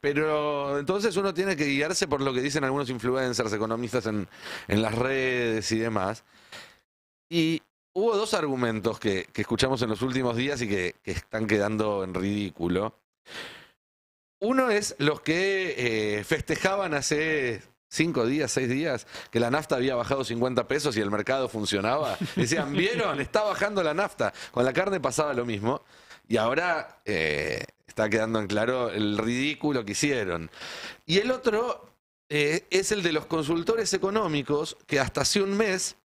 Speaker 1: pero entonces uno tiene que guiarse por lo que dicen algunos influencers, economistas en, en las redes y demás. Y Hubo dos argumentos que, escuchamos en los últimos días y que, están quedando en ridículo. Uno es los que eh, festejaban hace cinco días, seis días, que la nafta había bajado 50 pesos y el mercado funcionaba. Decían, ¿vieron? Está bajando la nafta. Con la carne pasaba lo mismo. Y ahora eh, está quedando en claro el ridículo que hicieron. Y el otro eh, es el de los consultores económicos que hasta hace un mes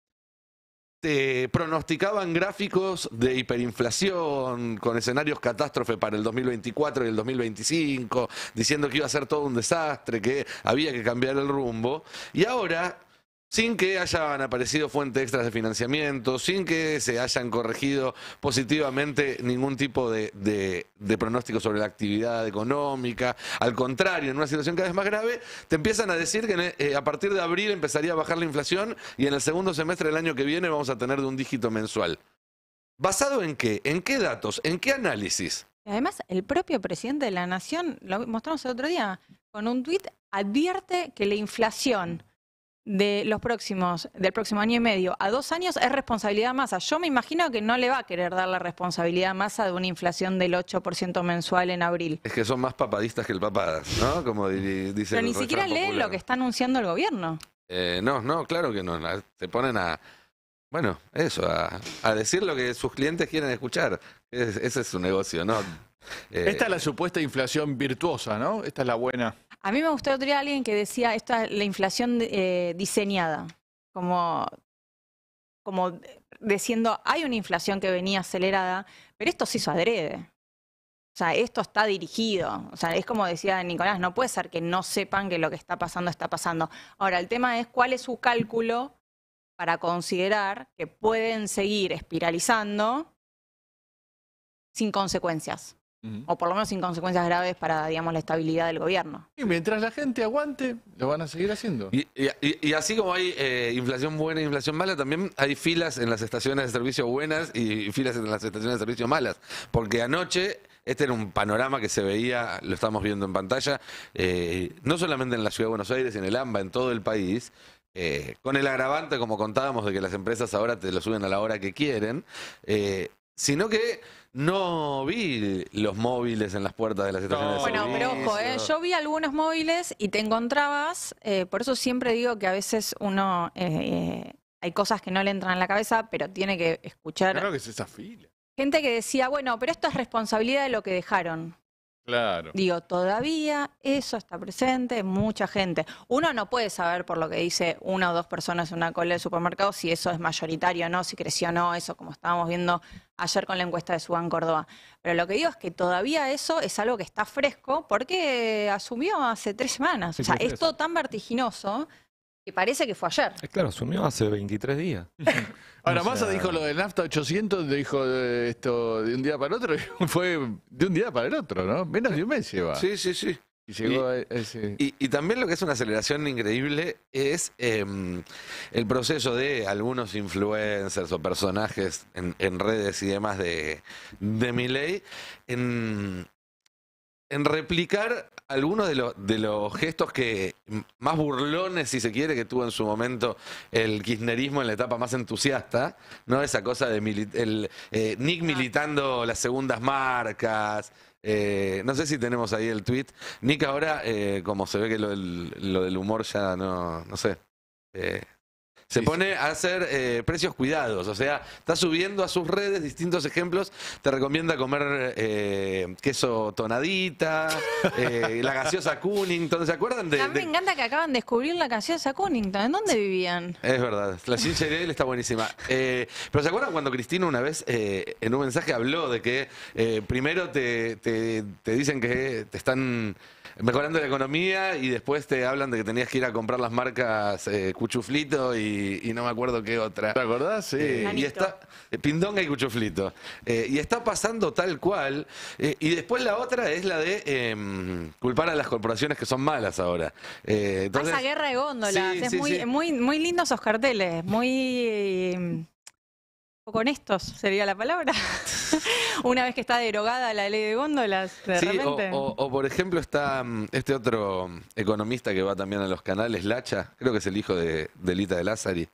Speaker 1: pronosticaban gráficos de hiperinflación con escenarios catástrofe para el 2024 y el 2025, diciendo que iba a ser todo un desastre, que había que cambiar el rumbo. Y ahora sin que hayan aparecido fuentes extras de financiamiento, sin que se hayan corregido positivamente ningún tipo de, pronóstico sobre la actividad económica. Al contrario, en una situación cada vez más grave, te empiezan a decir que eh, a partir de abril empezaría a bajar la inflación y en el segundo semestre del año que viene vamos a tener de un dígito mensual. ¿Basado en qué? ¿En qué datos? ¿En qué análisis?
Speaker 2: Además, el propio presidente de la Nación, lo mostramos el otro día, con un tuit, advierte que la inflación de los próximos, del próximo año y medio a dos años es responsabilidad masa. Yo me imagino que no le va a querer dar la responsabilidad masa de una inflación del 8% mensual en abril.
Speaker 1: Es que son más papadistas que el papá, ¿no? Como dice Pero ni siquiera leen lo
Speaker 2: que está anunciando el gobierno.
Speaker 1: Eh, no, no, claro que no. Se ponen a, bueno, eso, a, decir lo que sus clientes quieren escuchar.
Speaker 3: ese es su negocio, ¿no? Esta es la eh, supuesta inflación virtuosa, ¿no? Esta es la buena.
Speaker 2: A mí me gustó otro día alguien que decía, esta la inflación eh, diseñada, como, como diciendo, hay una inflación que venía acelerada, pero esto se hizo adrede. O sea, esto está dirigido. O sea, es como decía Nicolás, no puede ser que no sepan que lo que está pasando está pasando. Ahora, el tema es cuál es su cálculo para considerar que pueden seguir espiralizando sin consecuencias o por lo menos sin consecuencias graves para, digamos, la estabilidad del gobierno.
Speaker 3: Y mientras la gente aguante, lo van a seguir haciendo.
Speaker 1: Y, así como hay eh, inflación buena e inflación mala, también hay filas en las estaciones de servicio buenas y filas en las estaciones de servicio malas, porque anoche... Este era un panorama que se veía, lo estamos viendo en pantalla, eh, no solamente en la ciudad de Buenos Aires, en el AMBA, en todo el país, eh, con el agravante, como contábamos, de que las empresas ahora te lo suben a la hora que quieren, sino que no vi los móviles en las puertas de las estaciones de Bueno, pero ojo, eh, yo
Speaker 2: vi algunos móviles y te encontrabas, eh, por eso siempre digo que a veces uno eh, hay cosas que no le entran en la cabeza, pero tiene que escuchar Claro que
Speaker 3: es esa fila.
Speaker 2: gente que decía, bueno, pero esto es responsabilidad de lo que dejaron.
Speaker 3: Claro. Digo,
Speaker 2: todavía eso está presente en mucha gente. Uno no puede saber por lo que dice una o dos personas en una cola de supermercado si eso es mayoritario o no, si creció o no, eso como estábamos viendo ayer con la encuesta de Subán Córdoba. Pero lo que digo es que todavía eso es algo que está fresco porque asumió hace tres semanas. o sea, es todo tan vertiginoso que parece que fue ayer.
Speaker 4: Eh, claro, sumió hace 23 días.
Speaker 3: Ahora, Massa dijo lo del nafta 800, dijo esto de un día para el otro, y fue de un día para el otro, ¿no? Menos de un mes
Speaker 4: lleva. Sí, sí,
Speaker 3: sí. Y llegó
Speaker 1: Y, también lo que es una aceleración increíble es em, el proceso de algunos influencers o personajes en, redes y demás de, de Miley en en replicar algunos de, los, de los gestos que más burlones, si se quiere, que tuvo en su momento el kirchnerismo en la etapa más entusiasta, ¿no? Esa cosa de el, eh, Nick ah. militando las segundas marcas. Eh, no sé si tenemos ahí el tweet. Nick ahora, eh, como se ve que lo del, lo del humor ya no, no sé, eh, se pone a hacer eh, precios cuidados, o sea, está subiendo a sus redes distintos ejemplos. Te recomienda comer eh, queso tonadita, eh, la gaseosa Cunnington. ¿Se acuerdan de, A mí me
Speaker 2: encanta que acaban de descubrir la gaseosa Cunnington. ¿En dónde vivían?
Speaker 1: Es verdad, la de él está buenísima. pero ¿se acuerdan cuando Cristina una vez en un mensaje habló de que primero te, te, te dicen que te están mejorando la economía y después te hablan de que tenías que ir a comprar las marcas eh, Cuchuflito y, no me acuerdo qué otra. ¿Te acordás? Sí. Eh, y está, eh, Pindonga y Cuchuflito. y está pasando tal cual. y después la otra es la de em, culpar a las corporaciones que son malas ahora. entonces, guerra
Speaker 2: de góndolas. muy, muy lindos esos carteles. Muy em, con estos sería la palabra. Una vez que está derogada la ley de góndolas, de O,
Speaker 1: por ejemplo está mm, este otro economista que va también a los canales, Lacha, creo que es el hijo de, de Lita de Lázari.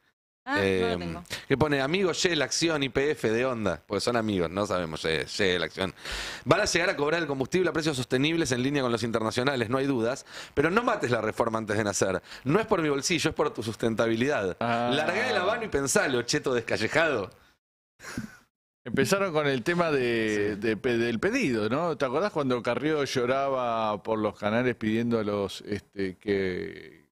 Speaker 1: Ah, eh, mm, que pone amigos la Acción, y PF de onda, porque son amigos, no sabemos la Acción. Van a llegar a cobrar el combustible a precios sostenibles en línea con los internacionales, no hay dudas, pero no mates la reforma antes de nacer. No es por mi bolsillo, es por tu sustentabilidad. Ah. larga de el mano
Speaker 3: y pensalo, cheto descallejado. Empezaron con el tema del pedido, ¿no? ¿Te acordás cuando Carrió lloraba por los canales pidiendo a los este, que,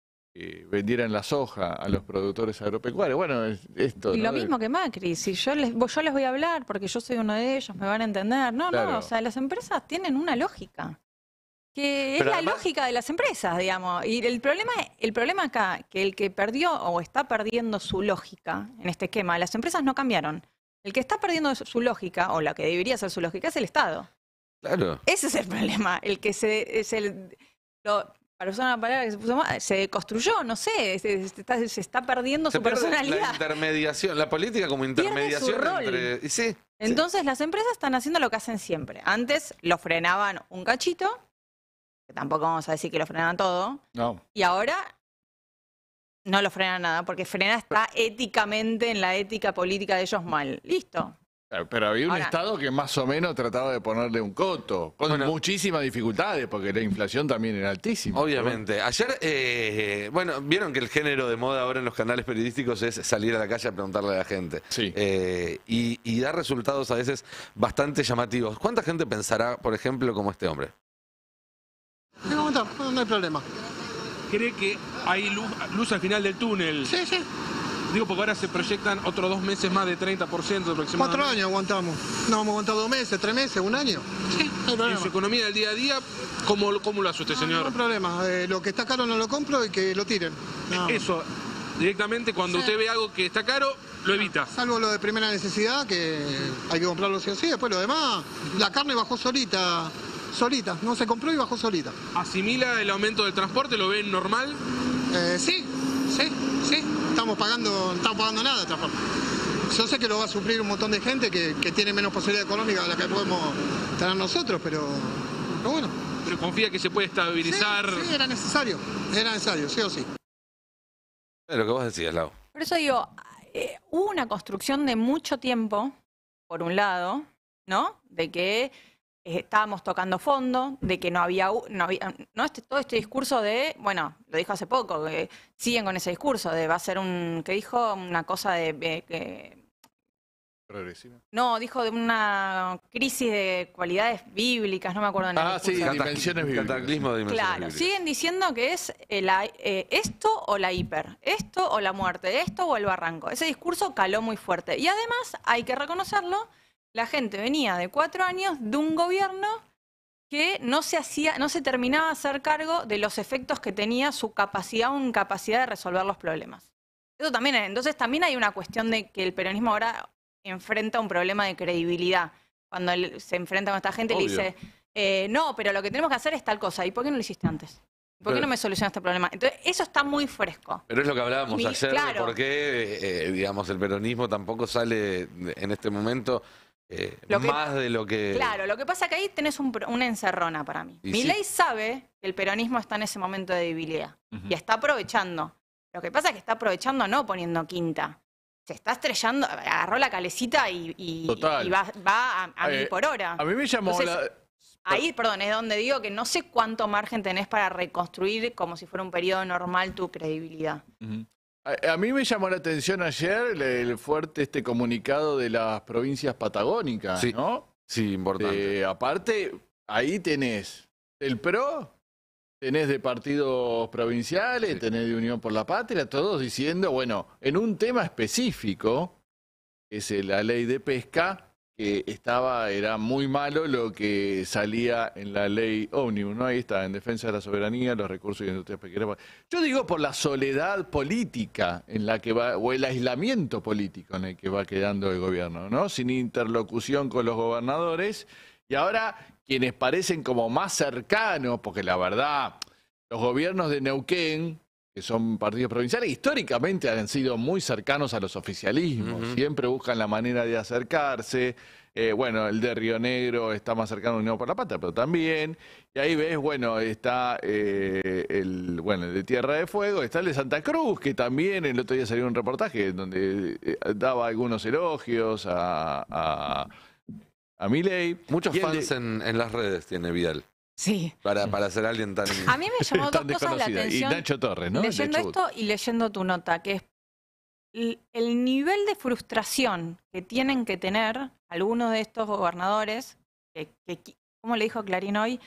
Speaker 3: vendieran la soja a los productores agropecuarios? Bueno, esto. Y lo mismo
Speaker 2: que Macri, si yo les, yo les voy a hablar porque yo soy uno de ellos, me van a entender. No, no, o sea, las empresas tienen una lógica. Que es la lógica de las empresas, digamos. Y el problema, el problema acá, que el que perdió o está perdiendo su lógica en este esquema, las empresas no cambiaron. El que está perdiendo su lógica, o la que debería ser su lógica, es el Estado. Claro. Ese es el problema. El que se. Es el, para usar una palabra que se puso mal, se construyó, no sé, se, está, perdiendo su personalidad. La
Speaker 1: intermediación, la política como intermediación entre. sí,
Speaker 2: Entonces las empresas están haciendo lo que hacen siempre. Antes lo frenaban un cachito, que tampoco vamos a decir que lo frenaban todo. No. Y ahora no lo frena nada, porque frena está éticamente en la ética política de ellos mal. Listo.
Speaker 3: Pero había un Estado que más o menos trataba de ponerle un coto, con muchísimas dificultades, porque la inflación también era altísima. Obviamente.
Speaker 1: Ayer, eh, bueno, vieron que el género de moda ahora en los canales periodísticos es salir a la calle a preguntarle a la gente. Sí. Eh, y, dar da resultados a veces bastante llamativos. ¿Cuánta gente pensará, por ejemplo, como este hombre?
Speaker 5: no hay problema cree que hay luz, al final del túnel. Sí, sí. Digo, porque ahora se proyectan otros dos meses más de 30% aproximadamente. Cuatro años
Speaker 3: aguantamos. No, hemos aguantado dos meses, tres meses, un año.
Speaker 5: Sí, hay En su economía del día a día, ¿cómo, lo hace usted, señor? No, hay
Speaker 3: problema. Eh, lo que está caro no lo compro y que lo tiren. Eso,
Speaker 5: directamente cuando usted ve algo que está caro, lo evita. Salvo lo de primera necesidad, que hay que comprarlo así, o sí. Después lo demás, la carne bajó solita solita, no se compró y bajó solita. ¿Asimila el aumento del transporte? ¿Lo ven normal? Eh, sí, sí, sí. Estamos pagando, estamos pagando nada de transporte. Yo sé que lo va a sufrir un montón de gente que, tiene menos posibilidad económica de la que podemos tener nosotros, pero, bueno. Pero confía que se puede estabilizar. Sí, era necesario, era necesario, sí o sí.
Speaker 1: lo que vos decías,
Speaker 5: lado. Por eso
Speaker 2: digo, eh, hubo una construcción de mucho tiempo, por un lado, ¿no? De que eh, estábamos tocando fondo, de que no había, no, este, todo este discurso de, bueno, lo dijo hace poco, que siguen con ese discurso de va a ser un, que dijo una cosa de... Eh, no, dijo de una crisis de cualidades bíblicas, no me acuerdo nada. Ah, sí, dimensiones
Speaker 3: bíblicas. Cataclismo de Claro, siguen
Speaker 2: diciendo que es el eh, esto o la hiper, esto o la muerte, esto o el barranco. Ese discurso caló muy fuerte. Y además, hay que reconocerlo, la gente venía de cuatro años de un gobierno que no se, hacía, no se terminaba de hacer cargo de los efectos que tenía su capacidad o incapacidad de resolver los problemas. Eso también, entonces también hay una cuestión de que el peronismo ahora enfrenta un problema de credibilidad. Cuando él se enfrenta con esta gente y le dice, eh, no, pero lo que tenemos que hacer es tal cosa. ¿Y por qué no lo hiciste antes? ¿Por qué no me solucionaste este problema? Entonces, eso está muy fresco.
Speaker 1: Pero es lo que hablábamos ayer, por qué, eh, eh, digamos, el peronismo tampoco sale en este momento eh, más de lo que... Claro,
Speaker 2: lo que pasa que ahí tenés un, una encerrona para mí. Mi ley sabe que el peronismo está en ese momento de debilidad y está aprovechando. Lo que pasa es que está aprovechando no poniendo quinta. Se está estrellando, agarró la calecita y, va, a, a eh, por hora. A mí me llamó la... Ahí, perdón, es donde digo que no sé cuánto margen tenés para reconstruir como si fuera un periodo normal tu credibilidad.
Speaker 3: A, mí me llamó la atención ayer el, fuerte este comunicado de las provincias patagónicas, ¿no? Sí, importante. Eh, aparte, ahí tenés el PRO, tenés de partidos provinciales, tenés de Unión por la Patria, todos diciendo, bueno, en un tema específico, que es la ley de pesca, que estaba, era muy malo lo que salía en la ley ómnibus, ¿no? Ahí está, en defensa de la soberanía, los recursos y industrias pequeñas. Yo digo por la soledad política en la que va, o el aislamiento político en el que va quedando el gobierno, ¿no? Sin interlocución con los gobernadores. Y ahora, quienes parecen como más cercanos, porque la verdad, los gobiernos de Neuquén, que son partidos provinciales, históricamente han sido muy cercanos a los oficialismos, siempre buscan la manera de acercarse. Eh, bueno, el de Río Negro está más cercano a Unión por la Pata, pero también. Y ahí ves, bueno, está eh, el, bueno, el de Tierra de Fuego, está el de Santa Cruz, que también el otro día salió un reportaje donde eh, daba algunos elogios a, a, Miley. Muchos fans en, en las redes tiene Vidal. Sí. Para, para ser alguien tan. A mí me
Speaker 2: llamó dos cosas la atención. Y Nacho Torres, ¿no? Leyendo esto y leyendo tu nota, que es el nivel de frustración que tienen que tener algunos de estos gobernadores, que, que como le dijo Clarín hoy,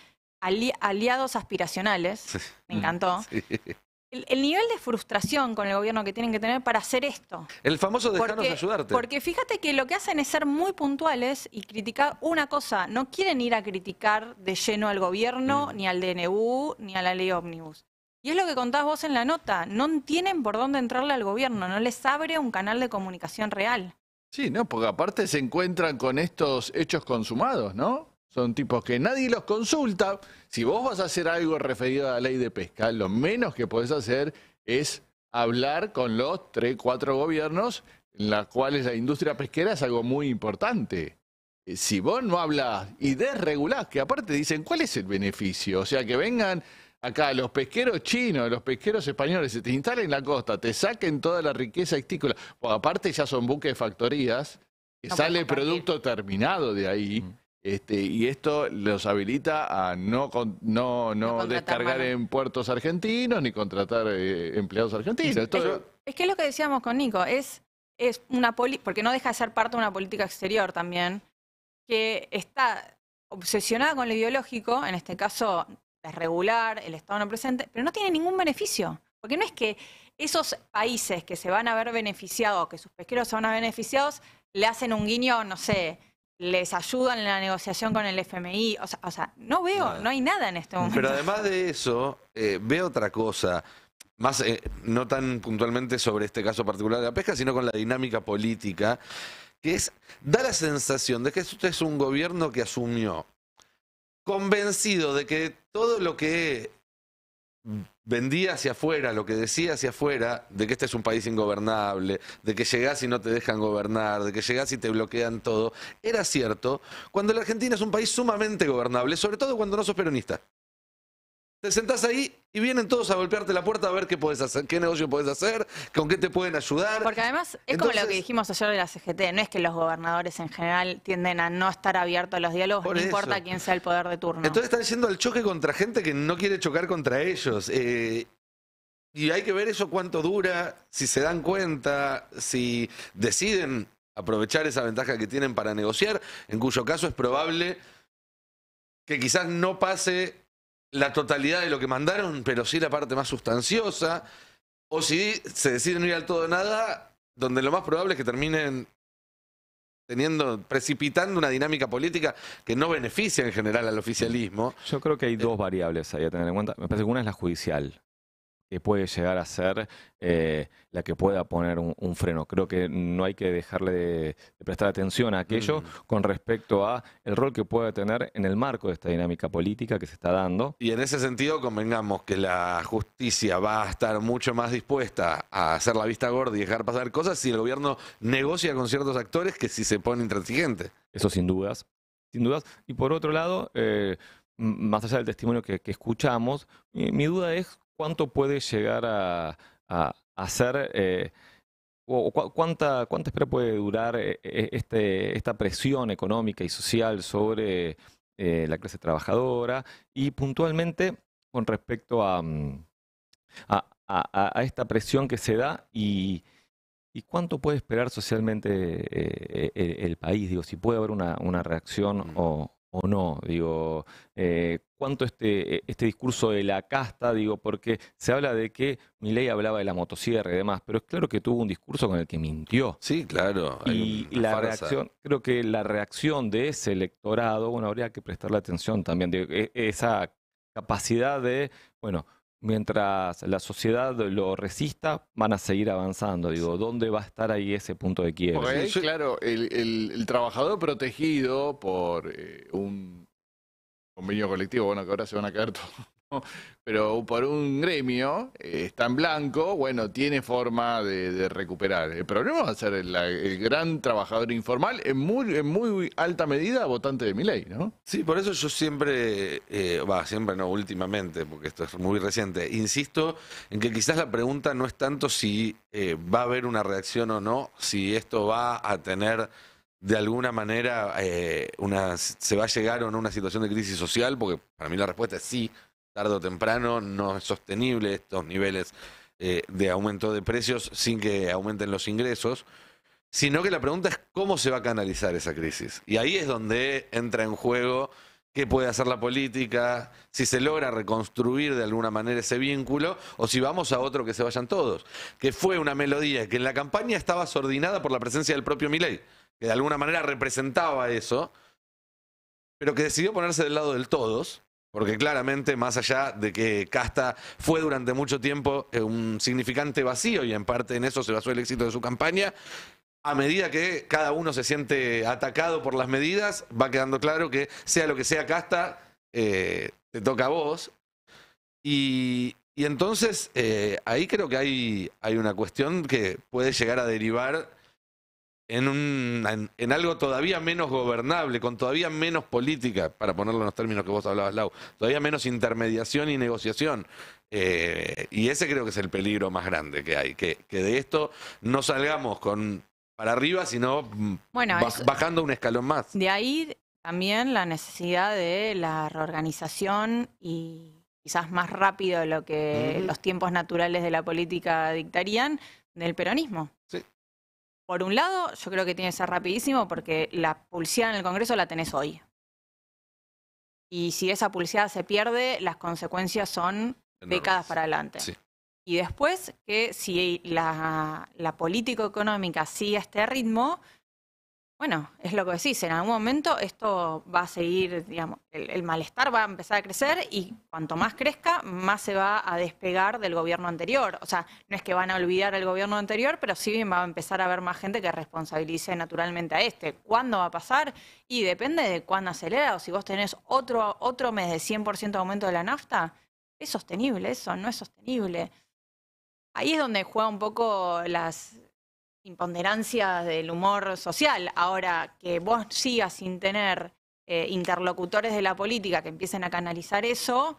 Speaker 2: aliados aspiracionales,
Speaker 1: me encantó,
Speaker 2: el, nivel de frustración con el gobierno que tienen que tener para hacer esto.
Speaker 1: El famoso dejarnos ayudarte. Porque
Speaker 2: fíjate que lo que hacen es ser muy puntuales y criticar una cosa. No quieren ir a criticar de lleno al gobierno, mm. ni al DNU, ni a la ley ómnibus. Y es lo que contás vos en la nota. No tienen por dónde entrarle al gobierno. No les abre un canal de comunicación real.
Speaker 3: Sí, no, porque aparte se encuentran con estos hechos consumados, ¿no? Son tipos que nadie los consulta. Si vos vas a hacer algo referido a la ley de pesca, lo menos que podés hacer es hablar con los tres, cuatro gobiernos en los cuales la industria pesquera es algo muy importante. Eh, si vos no hablas y desregulás, que aparte dicen cuál es el beneficio, o sea, que vengan acá los pesqueros chinos, los pesqueros españoles, se te instalen la costa, te saquen toda la riqueza ictícola, o aparte ya son buques de factorías, que sale producto terminado de ahí. Mm. Este, y esto los habilita a no, no, descargar en puertos argentinos ni contratar eh, empleados argentinos.
Speaker 2: Es, que es lo que decíamos con Nico, es, una porque no deja de ser parte de una política exterior también, que está obsesionada con lo ideológico, en este caso regular, el Estado no presente, pero no tiene ningún beneficio. Porque no es que esos países que se van a ver beneficiados, que sus pesqueros se van a ver beneficiados, le hacen un guiño, no sé, les ayudan en la negociación con el FMI. O sea, no veo, no hay nada en este momento. Pero
Speaker 1: además de eso, eh, veo otra cosa. Más, eh, no tan puntualmente sobre este caso particular de la pesca, sino con la dinámica política, que es, da la sensación de que esto es un gobierno que asumió convencido de que todo lo que vendía hacia afuera, lo que decía hacia afuera, de que este es un país ingobernable, de que llegás y no te dejan gobernar, de que llegás y te bloquean todo, era cierto cuando la Argentina es un país sumamente gobernable, sobre todo cuando no sos peronista. Te sentás ahí y vienen todos a golpearte la puerta a ver qué puedes hacer, qué negocio puedes hacer, con qué te pueden ayudar. Porque
Speaker 2: además es como lo que dijimos ayer de la CGT, no es que los gobernadores en general tienden a no estar abiertos a los diálogos, no importa quién sea el poder de turno. Entonces están
Speaker 1: yendo al choque contra gente que no quiere chocar contra ellos. Eh, y hay que ver eso cuánto dura, si se dan cuenta, si deciden aprovechar esa ventaja que tienen para negociar, en cuyo caso es probable que quizás no pase la totalidad de lo que mandaron, pero sí la parte más sustanciosa. O si se deciden ir al todo nada, donde lo más probable es que terminen teniendo, precipitando una dinámica política que no beneficia en general al oficialismo.
Speaker 4: Yo creo que hay dos eh. variables ahí a tener en cuenta. Me parece que una es la judicial que puede llegar a ser eh, la que pueda poner un, freno. Creo que no hay que dejarle de, prestar atención a aquello mm. con respecto a el rol que puede tener en el marco de esta dinámica política que se está dando.
Speaker 1: Y en ese sentido convengamos que la justicia va a estar mucho más dispuesta a hacer la vista gorda y dejar pasar cosas si el gobierno negocia con ciertos actores que si se pone intransigente.
Speaker 4: Eso sin dudas, sin dudas. Y por otro lado... Eh, más allá del testimonio que, escuchamos, mi, duda es ¿Cuánto puede llegar a, ser, eh, o cuánta, cuánta espera puede durar eh, eh, este, esta presión económica y social sobre la clase trabajadora? Y puntualmente, con respecto a, mm, a esta presión que se da y, cuánto puede esperar socialmente el, país? Digo, si puede haber una, reacción o, o no? Digo, eh, ¿cuánto este, eh, este discurso de la casta? Digo, porque se habla de que Milei hablaba de la motosierra y demás, pero es claro que tuvo un discurso con el que mintió. Sí, claro. Y la reacción, creo que la reacción de ese electorado, bueno, habría que prestarle atención también, digo e, esa capacidad de, bueno, mientras la sociedad lo resista, van a seguir avanzando. Digo, ¿dónde va a estar ahí ese punto de quiebre?
Speaker 3: claro, el, el, el, trabajador protegido por eh, un convenio colectivo, bueno, que ahora se van a caer todos pero por un gremio eh, está en blanco, bueno, tiene forma de, recuperar. El problema va a ser el, gran trabajador informal, en muy, muy alta medida votante de mi ley, ¿no? Sí, por eso yo siempre, eh, va, siempre no, últimamente, porque esto es muy reciente,
Speaker 1: insisto en que quizás la pregunta no es tanto si eh, va a haber una reacción o no, si esto va a tener de alguna manera una, se va a llegar o no a una situación de crisis social, porque para mí la respuesta es sí, tarde o temprano no es sostenible estos niveles eh, de aumento de precios sin que aumenten los ingresos, sino que la pregunta es cómo se va a canalizar esa crisis. Y ahí es donde entra en juego qué puede hacer la política, si se logra reconstruir de alguna manera ese vínculo o si vamos a otro que se vayan todos, que fue una melodía que en la campaña estaba sordinada por la presencia del propio Milei, que de alguna manera representaba eso, pero que decidió ponerse del lado del todos porque claramente, más allá de que Casta fue durante mucho tiempo eh, un significante vacío y en parte en eso se basó el éxito de su campaña, a medida que cada uno se siente atacado por las medidas, va quedando claro que sea lo que sea Casta, eh, te toca a vos. Y, entonces eh, ahí creo que hay, hay una cuestión que puede llegar a derivar en, algo todavía menos gobernable, con todavía menos política, para ponerlo en los términos que vos hablabas, Lau, todavía menos intermediación y negociación. Eh, y ese creo que es el peligro más grande que hay, que, de esto no salgamos con para arriba, sino mm, bajando un escalón más.
Speaker 2: De ahí también la necesidad de la reorganización y quizás más rápido de lo que los tiempos naturales de la política dictarían del peronismo por un lado, yo creo que tiene que ser rapidísimo porque la pulsada en el Congreso la tenés hoy. Y si esa publicidad se pierde, las consecuencias son décadas para adelante. Y después, que si la, la política económica sigue este ritmo, bueno, es lo que decís, en algún momento esto va a seguir, digamos, el, malestar va a empezar a crecer y cuanto más crezca, más se va a despegar del gobierno anterior. O sea, no es que van a olvidar el gobierno anterior, pero sí va a empezar a haber más gente que responsabilice naturalmente a este. ¿Cuándo va a pasar? Y depende de cuándo acelera o si vos tenés otro, otro mes de 100% aumento de la nafta, es sostenible eso, no es sostenible. Ahí es donde juega un poco las, imponderancias del humor social. Ahora, que vos sigas sin tener eh, interlocutores de la política que empiecen a canalizar eso,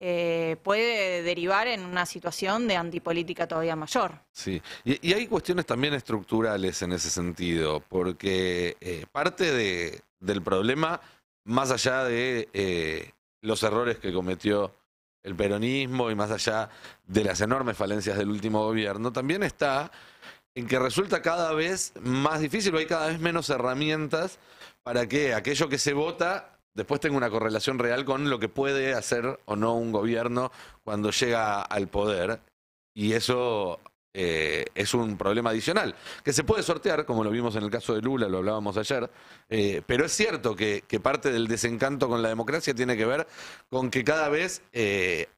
Speaker 2: eh, puede derivar en una situación de antipolítica todavía mayor.
Speaker 1: Sí, y, hay cuestiones también estructurales en ese sentido, porque eh, parte de, del problema, más allá de los errores que cometió el peronismo y más allá de las enormes falencias del último gobierno, también está en que resulta cada vez más difícil, o hay cada vez menos herramientas para que aquello que se vota después tenga una correlación real con lo que puede hacer o no un gobierno cuando llega al poder. Y eso eh, es un problema adicional, que se puede sortear, como lo vimos en el caso de Lula, lo hablábamos ayer, eh, pero es cierto que, parte del desencanto con la democracia tiene que ver con que cada vez eh,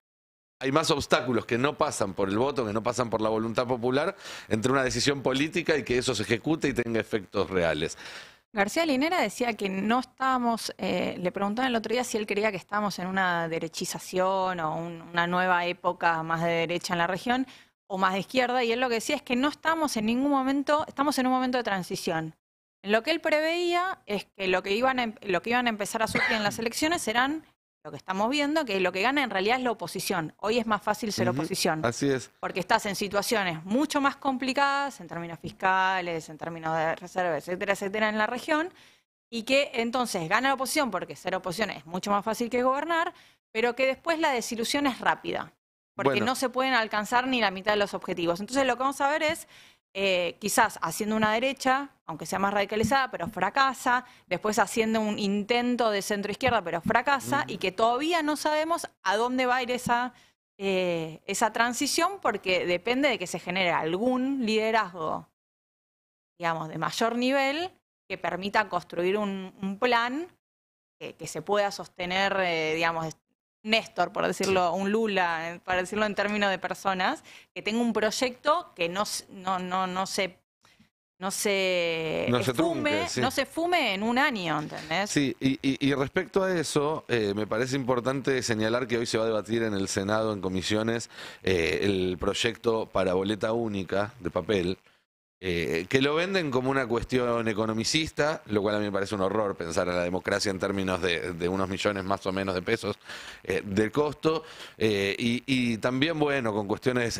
Speaker 1: hay más obstáculos que no pasan por el voto, que no pasan por la voluntad popular, entre una decisión política y que eso se ejecute y tenga efectos reales.
Speaker 2: García Linera decía que no estábamos, eh, le preguntaron el otro día si él creía que estábamos en una derechización o una nueva época más de derecha en la región o más de izquierda, y él lo que decía es que no estamos en ningún momento, estamos en un momento de transición. Lo que él preveía es que lo que iban a, em, lo que iban a empezar a surgir en las elecciones serán lo que estamos viendo que lo que gana en realidad es la oposición. Hoy es más fácil ser
Speaker 1: oposición. Así es.
Speaker 2: Porque estás en situaciones mucho más complicadas en términos fiscales, en términos de reservas, etcétera, etcétera, en la región. Y que entonces gana la oposición porque ser oposición es mucho más fácil que gobernar, pero que después la desilusión es rápida. Porque no se pueden alcanzar ni la mitad de los objetivos. Entonces lo que vamos a ver es eh, quizás haciendo una derecha, aunque sea más radicalizada, pero fracasa, después haciendo un intento de centro izquierda, pero fracasa, y que todavía no sabemos a dónde va a ir esa, eh, esa transición, porque depende de que se genere algún liderazgo, digamos, de mayor nivel, que permita construir un, plan eh, que, se pueda sostener, digamos, Néstor, por decirlo, un Lula, eh, para decirlo en términos de personas, que tenga un proyecto que no, no, no, no se no se, no fume, no se fume en un año, ¿entendés?
Speaker 1: Sí, y, respecto a eso, eh, me parece importante señalar que hoy se va a debatir en el Senado, en comisiones, eh, el proyecto para boleta única de papel. Eh, que lo venden como una cuestión economicista, lo cual a mí me parece un horror pensar en la democracia en términos de, unos millones más o menos de pesos eh, del costo, eh, y, y, también, bueno, con cuestiones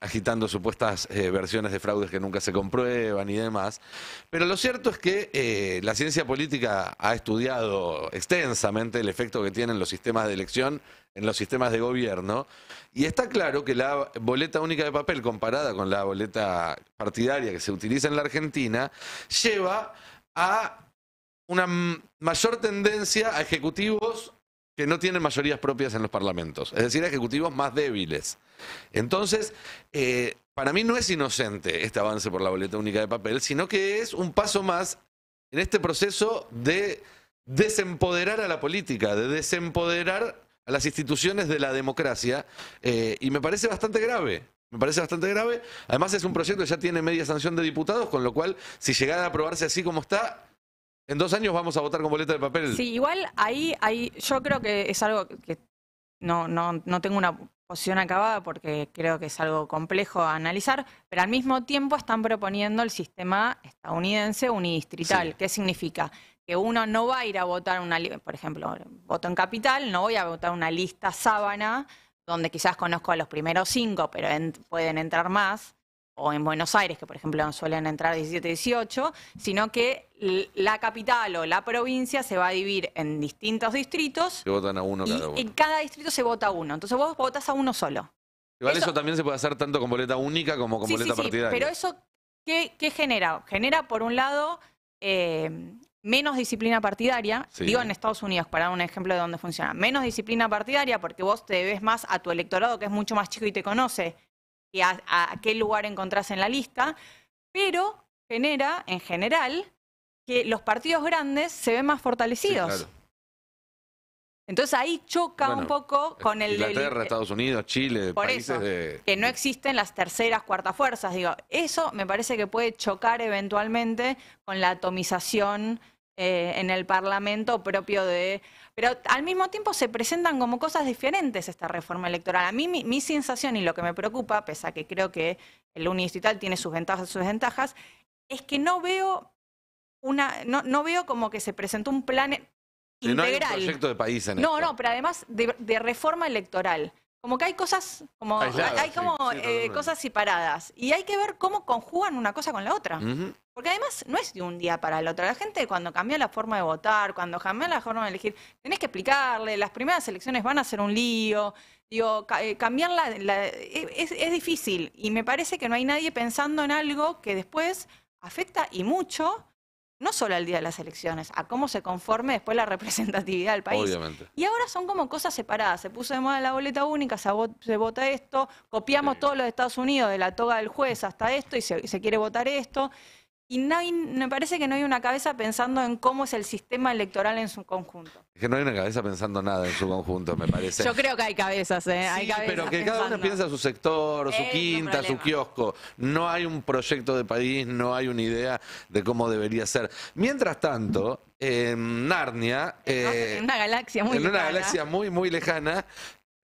Speaker 1: agitando supuestas versiones de fraudes que nunca se comprueban y demás. Pero lo cierto es que la ciencia política ha estudiado extensamente el efecto que tienen los sistemas de elección en los sistemas de gobierno. Y está claro que la boleta única de papel comparada con la boleta partidaria que se utiliza en la Argentina lleva a una mayor tendencia a ejecutivos que no tienen mayorías propias en los parlamentos, es decir, a ejecutivos más débiles. Entonces, eh, para mí no es inocente este avance por la boleta única de papel, sino que es un paso más en este proceso de desempoderar a la política, de desempoderar a las instituciones de la democracia eh, y me parece bastante grave. Me parece bastante grave. Además es un proyecto que ya tiene media sanción de diputados, con lo cual si llegara a aprobarse así como está, en dos años vamos a votar con boleta de papel. Sí,
Speaker 2: igual ahí, yo creo que es algo que no, no, tengo una posición acabada porque creo que es algo complejo a analizar, pero al mismo tiempo están proponiendo el sistema estadounidense unidistrital. ¿Qué significa? que uno no va a ir a votar una, por ejemplo, voto en capital, no voy a votar una lista sábana donde quizás conozco a los primeros cinco, pero pueden entrar más, o en Buenos Aires, que por ejemplo suelen entrar 17, 18, sino que la capital o la provincia se va a dividir en distintos distritos. Se
Speaker 1: votan a uno cada uno. En
Speaker 2: cada distrito se vota uno. Entonces vos votás a uno
Speaker 1: solo. Igual eso, también se puede hacer tanto con boleta única como con boleta partidaria. pero
Speaker 2: eso, ¿qué, genera? Genera, por un lado, eh, menos disciplina partidaria, digo en Estados Unidos, para dar un ejemplo de dónde funciona, menos disciplina partidaria porque vos te debes más a tu electorado que es mucho más chico y te conoce que a, qué lugar encontrás en la lista, pero genera, en general, que los partidos grandes se ven más fortalecidos. Entonces ahí choca un poco con el... Inglaterra, Estados
Speaker 1: Unidos, Chile, Que
Speaker 2: no existen las terceras, cuartas fuerzas. Digo, eso me parece que puede chocar eventualmente con la atomización eh, en el Parlamento propio de... Pero al mismo tiempo se presentan como cosas diferentes esta reforma electoral. A mí mi, sensación y lo que me preocupa, pese a que creo que el unidistrital tiene sus ventajas y sus desventajas, es que no veo una no, no veo como que se presentó un plan
Speaker 1: integral. No proyecto de país en No, no, pero
Speaker 2: además de reforma electoral. Como que hay cosas, como hay, como eh, cosas separadas. Y hay que ver cómo conjugan una cosa con la otra. Porque además no es de un día para el otro. La gente cuando cambia la forma de votar, cuando cambia la forma de elegir, tenés que explicarle, las primeras elecciones van a ser un lío. Digo, eh, cambiar eh, es difícil. Y me parece que no hay nadie pensando en algo que después afecta y mucho no solo al día de las elecciones, a cómo se conforme después la representatividad del país. Obviamente. Y ahora son como cosas separadas. Se puso de moda la boleta única, se, vota esto, copiamos todos los Estados Unidos, de la toga del juez hasta esto, y se quiere votar esto y no me parece que no hay una cabeza pensando en cómo es el sistema electoral en su conjunto.
Speaker 1: Es que no hay una cabeza pensando nada en su conjunto, me parece. Yo
Speaker 2: creo que hay cabezas, ¿eh? hay cabezas pero que
Speaker 1: cada uno piensa su sector, su quinta, su kiosco. No hay un proyecto de país, no hay una idea de cómo debería ser. Mientras tanto, en Narnia... en una eh, galaxia muy muy, lejana,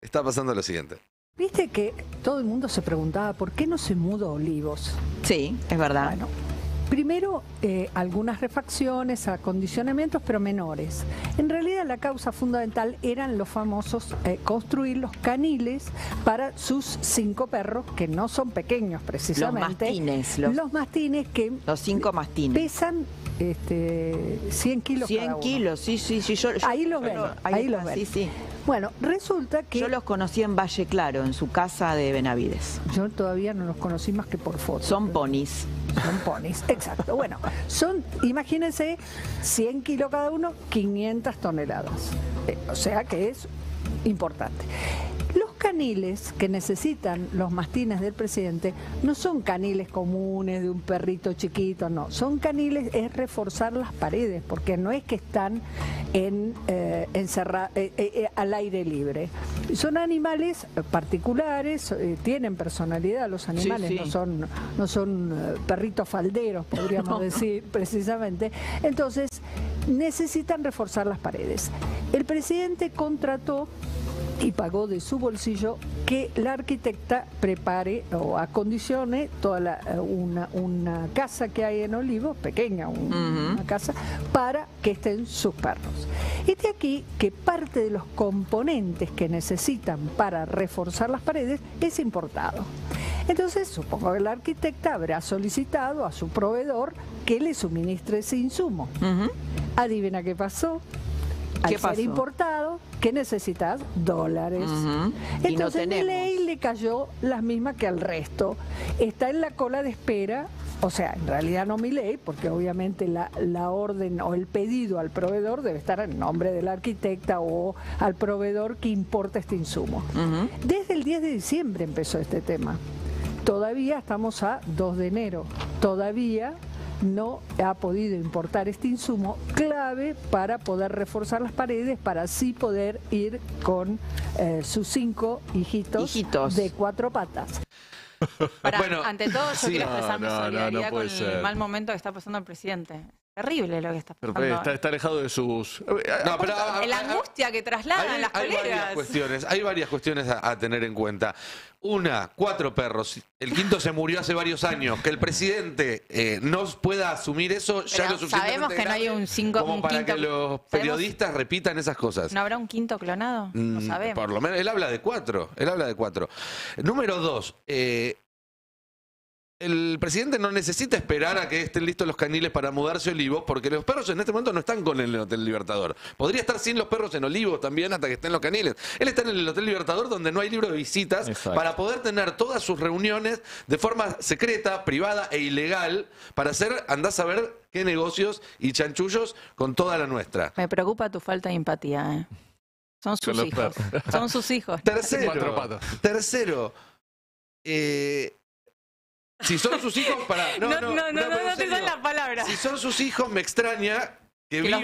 Speaker 1: está pasando lo siguiente.
Speaker 6: Viste que todo el mundo se preguntaba por qué no se muda Olivos. Sí, es verdad. Bueno, Primero, eh, algunas refacciones, acondicionamientos, pero menores. En realidad la causa fundamental eran los famosos eh, construir los caniles para sus cinco perros, que no son pequeños precisamente. Los mastines. Los, mastines que... Los cinco mastines. Pesan 100 este, kilos 100 cada kilos, sí, sí, sí. ahí los veo, ahí, los ven. Sí, sí. Bueno, resulta que... Yo los conocí en Valle Claro, en su casa de Benavides. Yo todavía no los conocí más que por fotos. Son ponis. Son ponis, exacto. Bueno, son, imagínense, 100 kilos cada uno, 500 toneladas. Eh, o sea que es importante caniles que necesitan los mastines del presidente no son caniles comunes de un perrito chiquito, no. Son caniles, es reforzar las paredes, porque no es que están en, eh, eh, eh, al aire libre. Son animales particulares, tienen personalidad los animales, no son, no son perritos falderos, podríamos decir, precisamente. Entonces, necesitan reforzar las paredes. El presidente contrató y pagó de su bolsillo que la arquitecta prepare o acondicione toda eh, una, casa que hay en Olivo, pequeña una casa, para que estén sus perros. Y de aquí que parte de los componentes que necesitan para reforzar las paredes es importado. Entonces, supongo que la arquitecta habrá solicitado a su proveedor que le suministre ese insumo. Adivina qué pasó al ser importado, ¿qué necesitas? Dólares. Entonces, mi ley le cayó las mismas que al resto. Está en la cola de espera, o sea, en realidad no mi ley, porque obviamente la, orden o el pedido al proveedor debe estar en nombre de la arquitecta o al proveedor que importa este insumo. Desde el 10 de diciembre empezó este tema. Todavía estamos a 2 de enero. Todavía no ha podido importar este insumo clave para poder reforzar las paredes, para así poder ir con eh, sus cinco hijitos, de cuatro patas.
Speaker 3: bueno, ante todo, yo quiero expresar mi solidaridad con el mal
Speaker 2: momento que está pasando el presidente. Terrible lo que está pasando.
Speaker 3: está, alejado de sus. Ah,
Speaker 2: la ah, angustia que trasladan las colegas.
Speaker 1: Hay varias cuestiones, a tener en cuenta una, cuatro perros, el quinto se murió hace varios años, que el presidente eh, no pueda asumir eso, ya lo Sabemos que no hay
Speaker 2: un cinco como para que los
Speaker 1: periodistas repitan esas cosas.
Speaker 2: ¿No habrá un quinto clonado?
Speaker 1: No mm, sabemos. Por lo menos, él habla de cuatro, él habla de cuatro. Número dos, eh, el presidente no necesita esperar a que estén listos los caniles para mudarse a Olivos, porque los perros en este momento no están con el Hotel Libertador. Podría estar sin los perros en Olivos también hasta que estén los caniles. Él está en el Hotel Libertador donde no hay libro de visitas para poder tener todas sus reuniones de forma secreta, privada e ilegal para hacer, andás a ver qué negocios y chanchullos con toda la nuestra.
Speaker 2: Me preocupa tu falta de empatía. ¿eh? Son sus hijos. Son sus hijos. Tercero.
Speaker 1: Tercero. Eh, si son sus hijos, para. No, no, no, no, no, te dan la palabra. Si son sus hijos, me extraña que, viva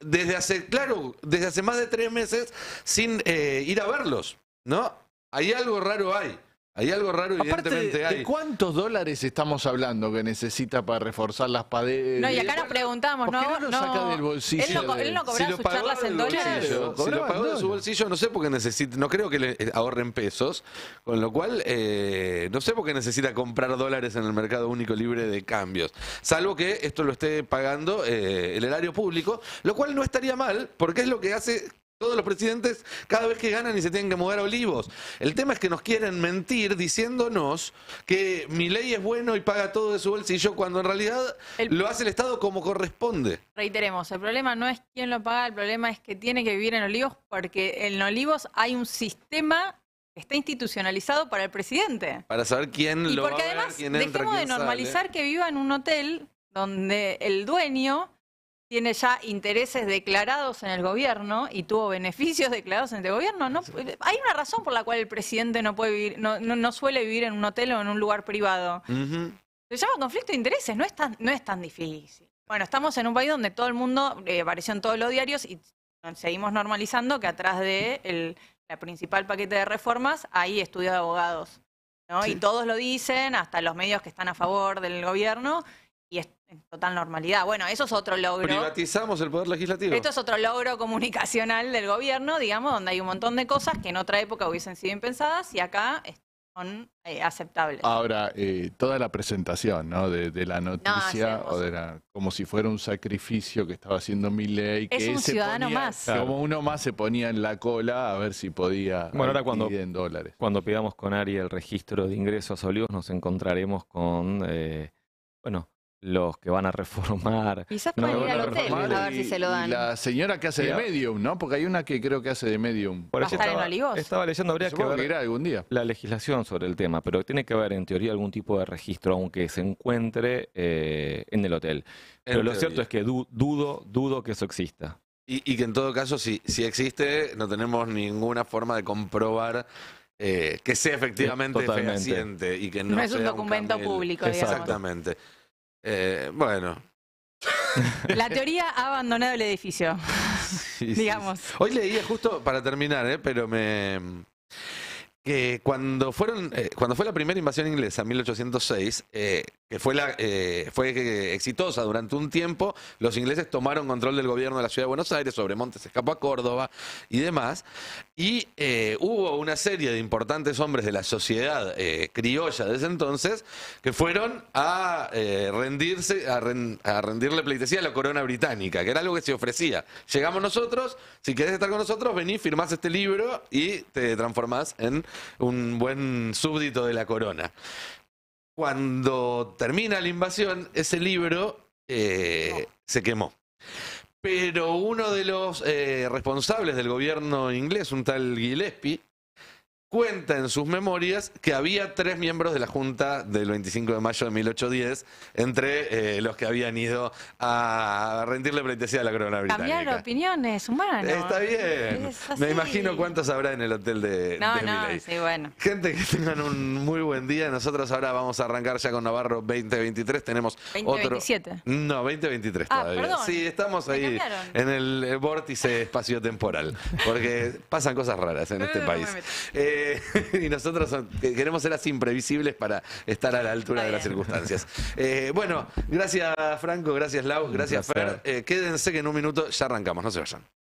Speaker 1: desde hace, claro, desde hace más de tres meses sin eh, ir a verlos, ¿no? Ahí algo raro hay. Hay algo raro, ¿de
Speaker 3: cuántos dólares estamos hablando que necesita para reforzar las paredes? No, y acá nos
Speaker 2: preguntamos, ¿no? ¿Por qué no, lo saca del bolsillo? Él no, cobraba sus charlas en
Speaker 3: dólares. si lo pagó de su bolsillo,
Speaker 1: no sé por qué necesita, no creo que le ahorren pesos, con lo cual eh, no sé por qué necesita comprar dólares en el mercado único libre de cambios. Salvo que esto lo esté pagando eh, el erario público, lo cual no estaría mal, porque es lo que hace todos los presidentes cada vez que ganan y se tienen que mudar a Olivos. El tema es que nos quieren mentir diciéndonos que mi ley es bueno y paga todo de su bolsillo cuando en realidad lo hace el Estado como corresponde.
Speaker 2: Reiteremos, el problema no es quién lo paga, el problema es que tiene que vivir en Olivos porque en Olivos hay un sistema que está institucionalizado para el presidente.
Speaker 1: Para saber quién lo porque va además, a ver, dejemos de normalizar
Speaker 2: que viva en un hotel donde el dueño tiene ya intereses declarados en el gobierno y tuvo beneficios declarados en el este gobierno. No, hay una razón por la cual el presidente no puede vivir, no, no, suele vivir en un hotel o en un lugar privado.
Speaker 5: Se
Speaker 2: llama conflicto de intereses, no es tan, no es tan difícil. Bueno, estamos en un país donde todo el mundo eh, apareció en todos los diarios y seguimos normalizando que atrás de la principal paquete de reformas hay estudios de abogados. ¿no? Y todos lo dicen, hasta los medios que están a favor del gobierno y es en total normalidad. Bueno, eso es otro logro.
Speaker 1: Privatizamos el poder legislativo. Esto es
Speaker 2: otro logro comunicacional del gobierno, digamos, donde hay un montón de cosas que en otra época hubiesen sido impensadas y acá son eh, aceptables.
Speaker 3: Ahora, eh, toda la presentación ¿no? de, la noticia o de la, como si fuera un sacrificio que estaba haciendo mi ley. Es que un ciudadano más. Como uno más se ponía en la cola a ver si podía bueno, ahora cuando, dólares.
Speaker 4: Cuando pidamos con Ari el registro de ingresos olivos nos encontraremos con, eh, bueno, los que van a reformar. Quizás
Speaker 2: pueden ir al hotel a ver si se lo dan.
Speaker 3: La
Speaker 4: señora que hace de medium,
Speaker 3: ¿no? Porque hay una que creo que hace de medium. Por eso estaba, leyendo, habría que ver algún día.
Speaker 4: la legislación sobre el tema, pero tiene que haber en teoría algún tipo de registro, aunque se encuentre eh, en el hotel. pero lo cierto es que dudo, dudo que eso exista.
Speaker 1: Y, que en todo caso, si, si existe, no tenemos ninguna forma de comprobar eh, que sea efectivamente fehaciente y que no, es un documento público. Digamos. Exactamente. Eh, bueno.
Speaker 2: La teoría ha abandonado el edificio,
Speaker 1: digamos. Hoy leía eh, justo para terminar, eh, pero me que cuando fueron eh, cuando fue la primera invasión inglesa en 1806, que fue, la, eh, fue eh, exitosa durante un tiempo, los ingleses tomaron control del gobierno de la ciudad de Buenos Aires, sobre se escapó a Córdoba y demás, y eh, hubo una serie de importantes hombres de la sociedad criolla de ese entonces que fueron a rendirse, a, rendirle pleitesía a la corona británica, que era algo que se ofrecía. Llegamos nosotros, si querés estar con nosotros, vení, firmás este libro y te transformás en un buen súbdito de la corona cuando termina la invasión, ese libro eh, se quemó. Pero uno de los eh, responsables del gobierno inglés, un tal Gillespie, cuenta en sus memorias que había tres miembros de la Junta del 25 de mayo de 1810, entre eh, los que habían ido a rendirle pleitesía a la corona británica. Cambiar
Speaker 2: opiniones, humanas. Está bien. Me imagino
Speaker 1: cuántos habrá en el hotel de No, no, sí, bueno. Gente, que tengan un muy buen día. Nosotros ahora vamos a arrancar ya con Navarro 2023. Tenemos 2027. No, 2023 ah, todavía. Sí, estamos ahí en el vórtice espacio temporal porque pasan cosas raras en este país. Eh, eh, y nosotros queremos ser así imprevisibles para estar a la altura de las circunstancias. Eh, bueno, gracias Franco, gracias Lau, gracias Fer. Eh, quédense que en un minuto ya arrancamos, no se vayan.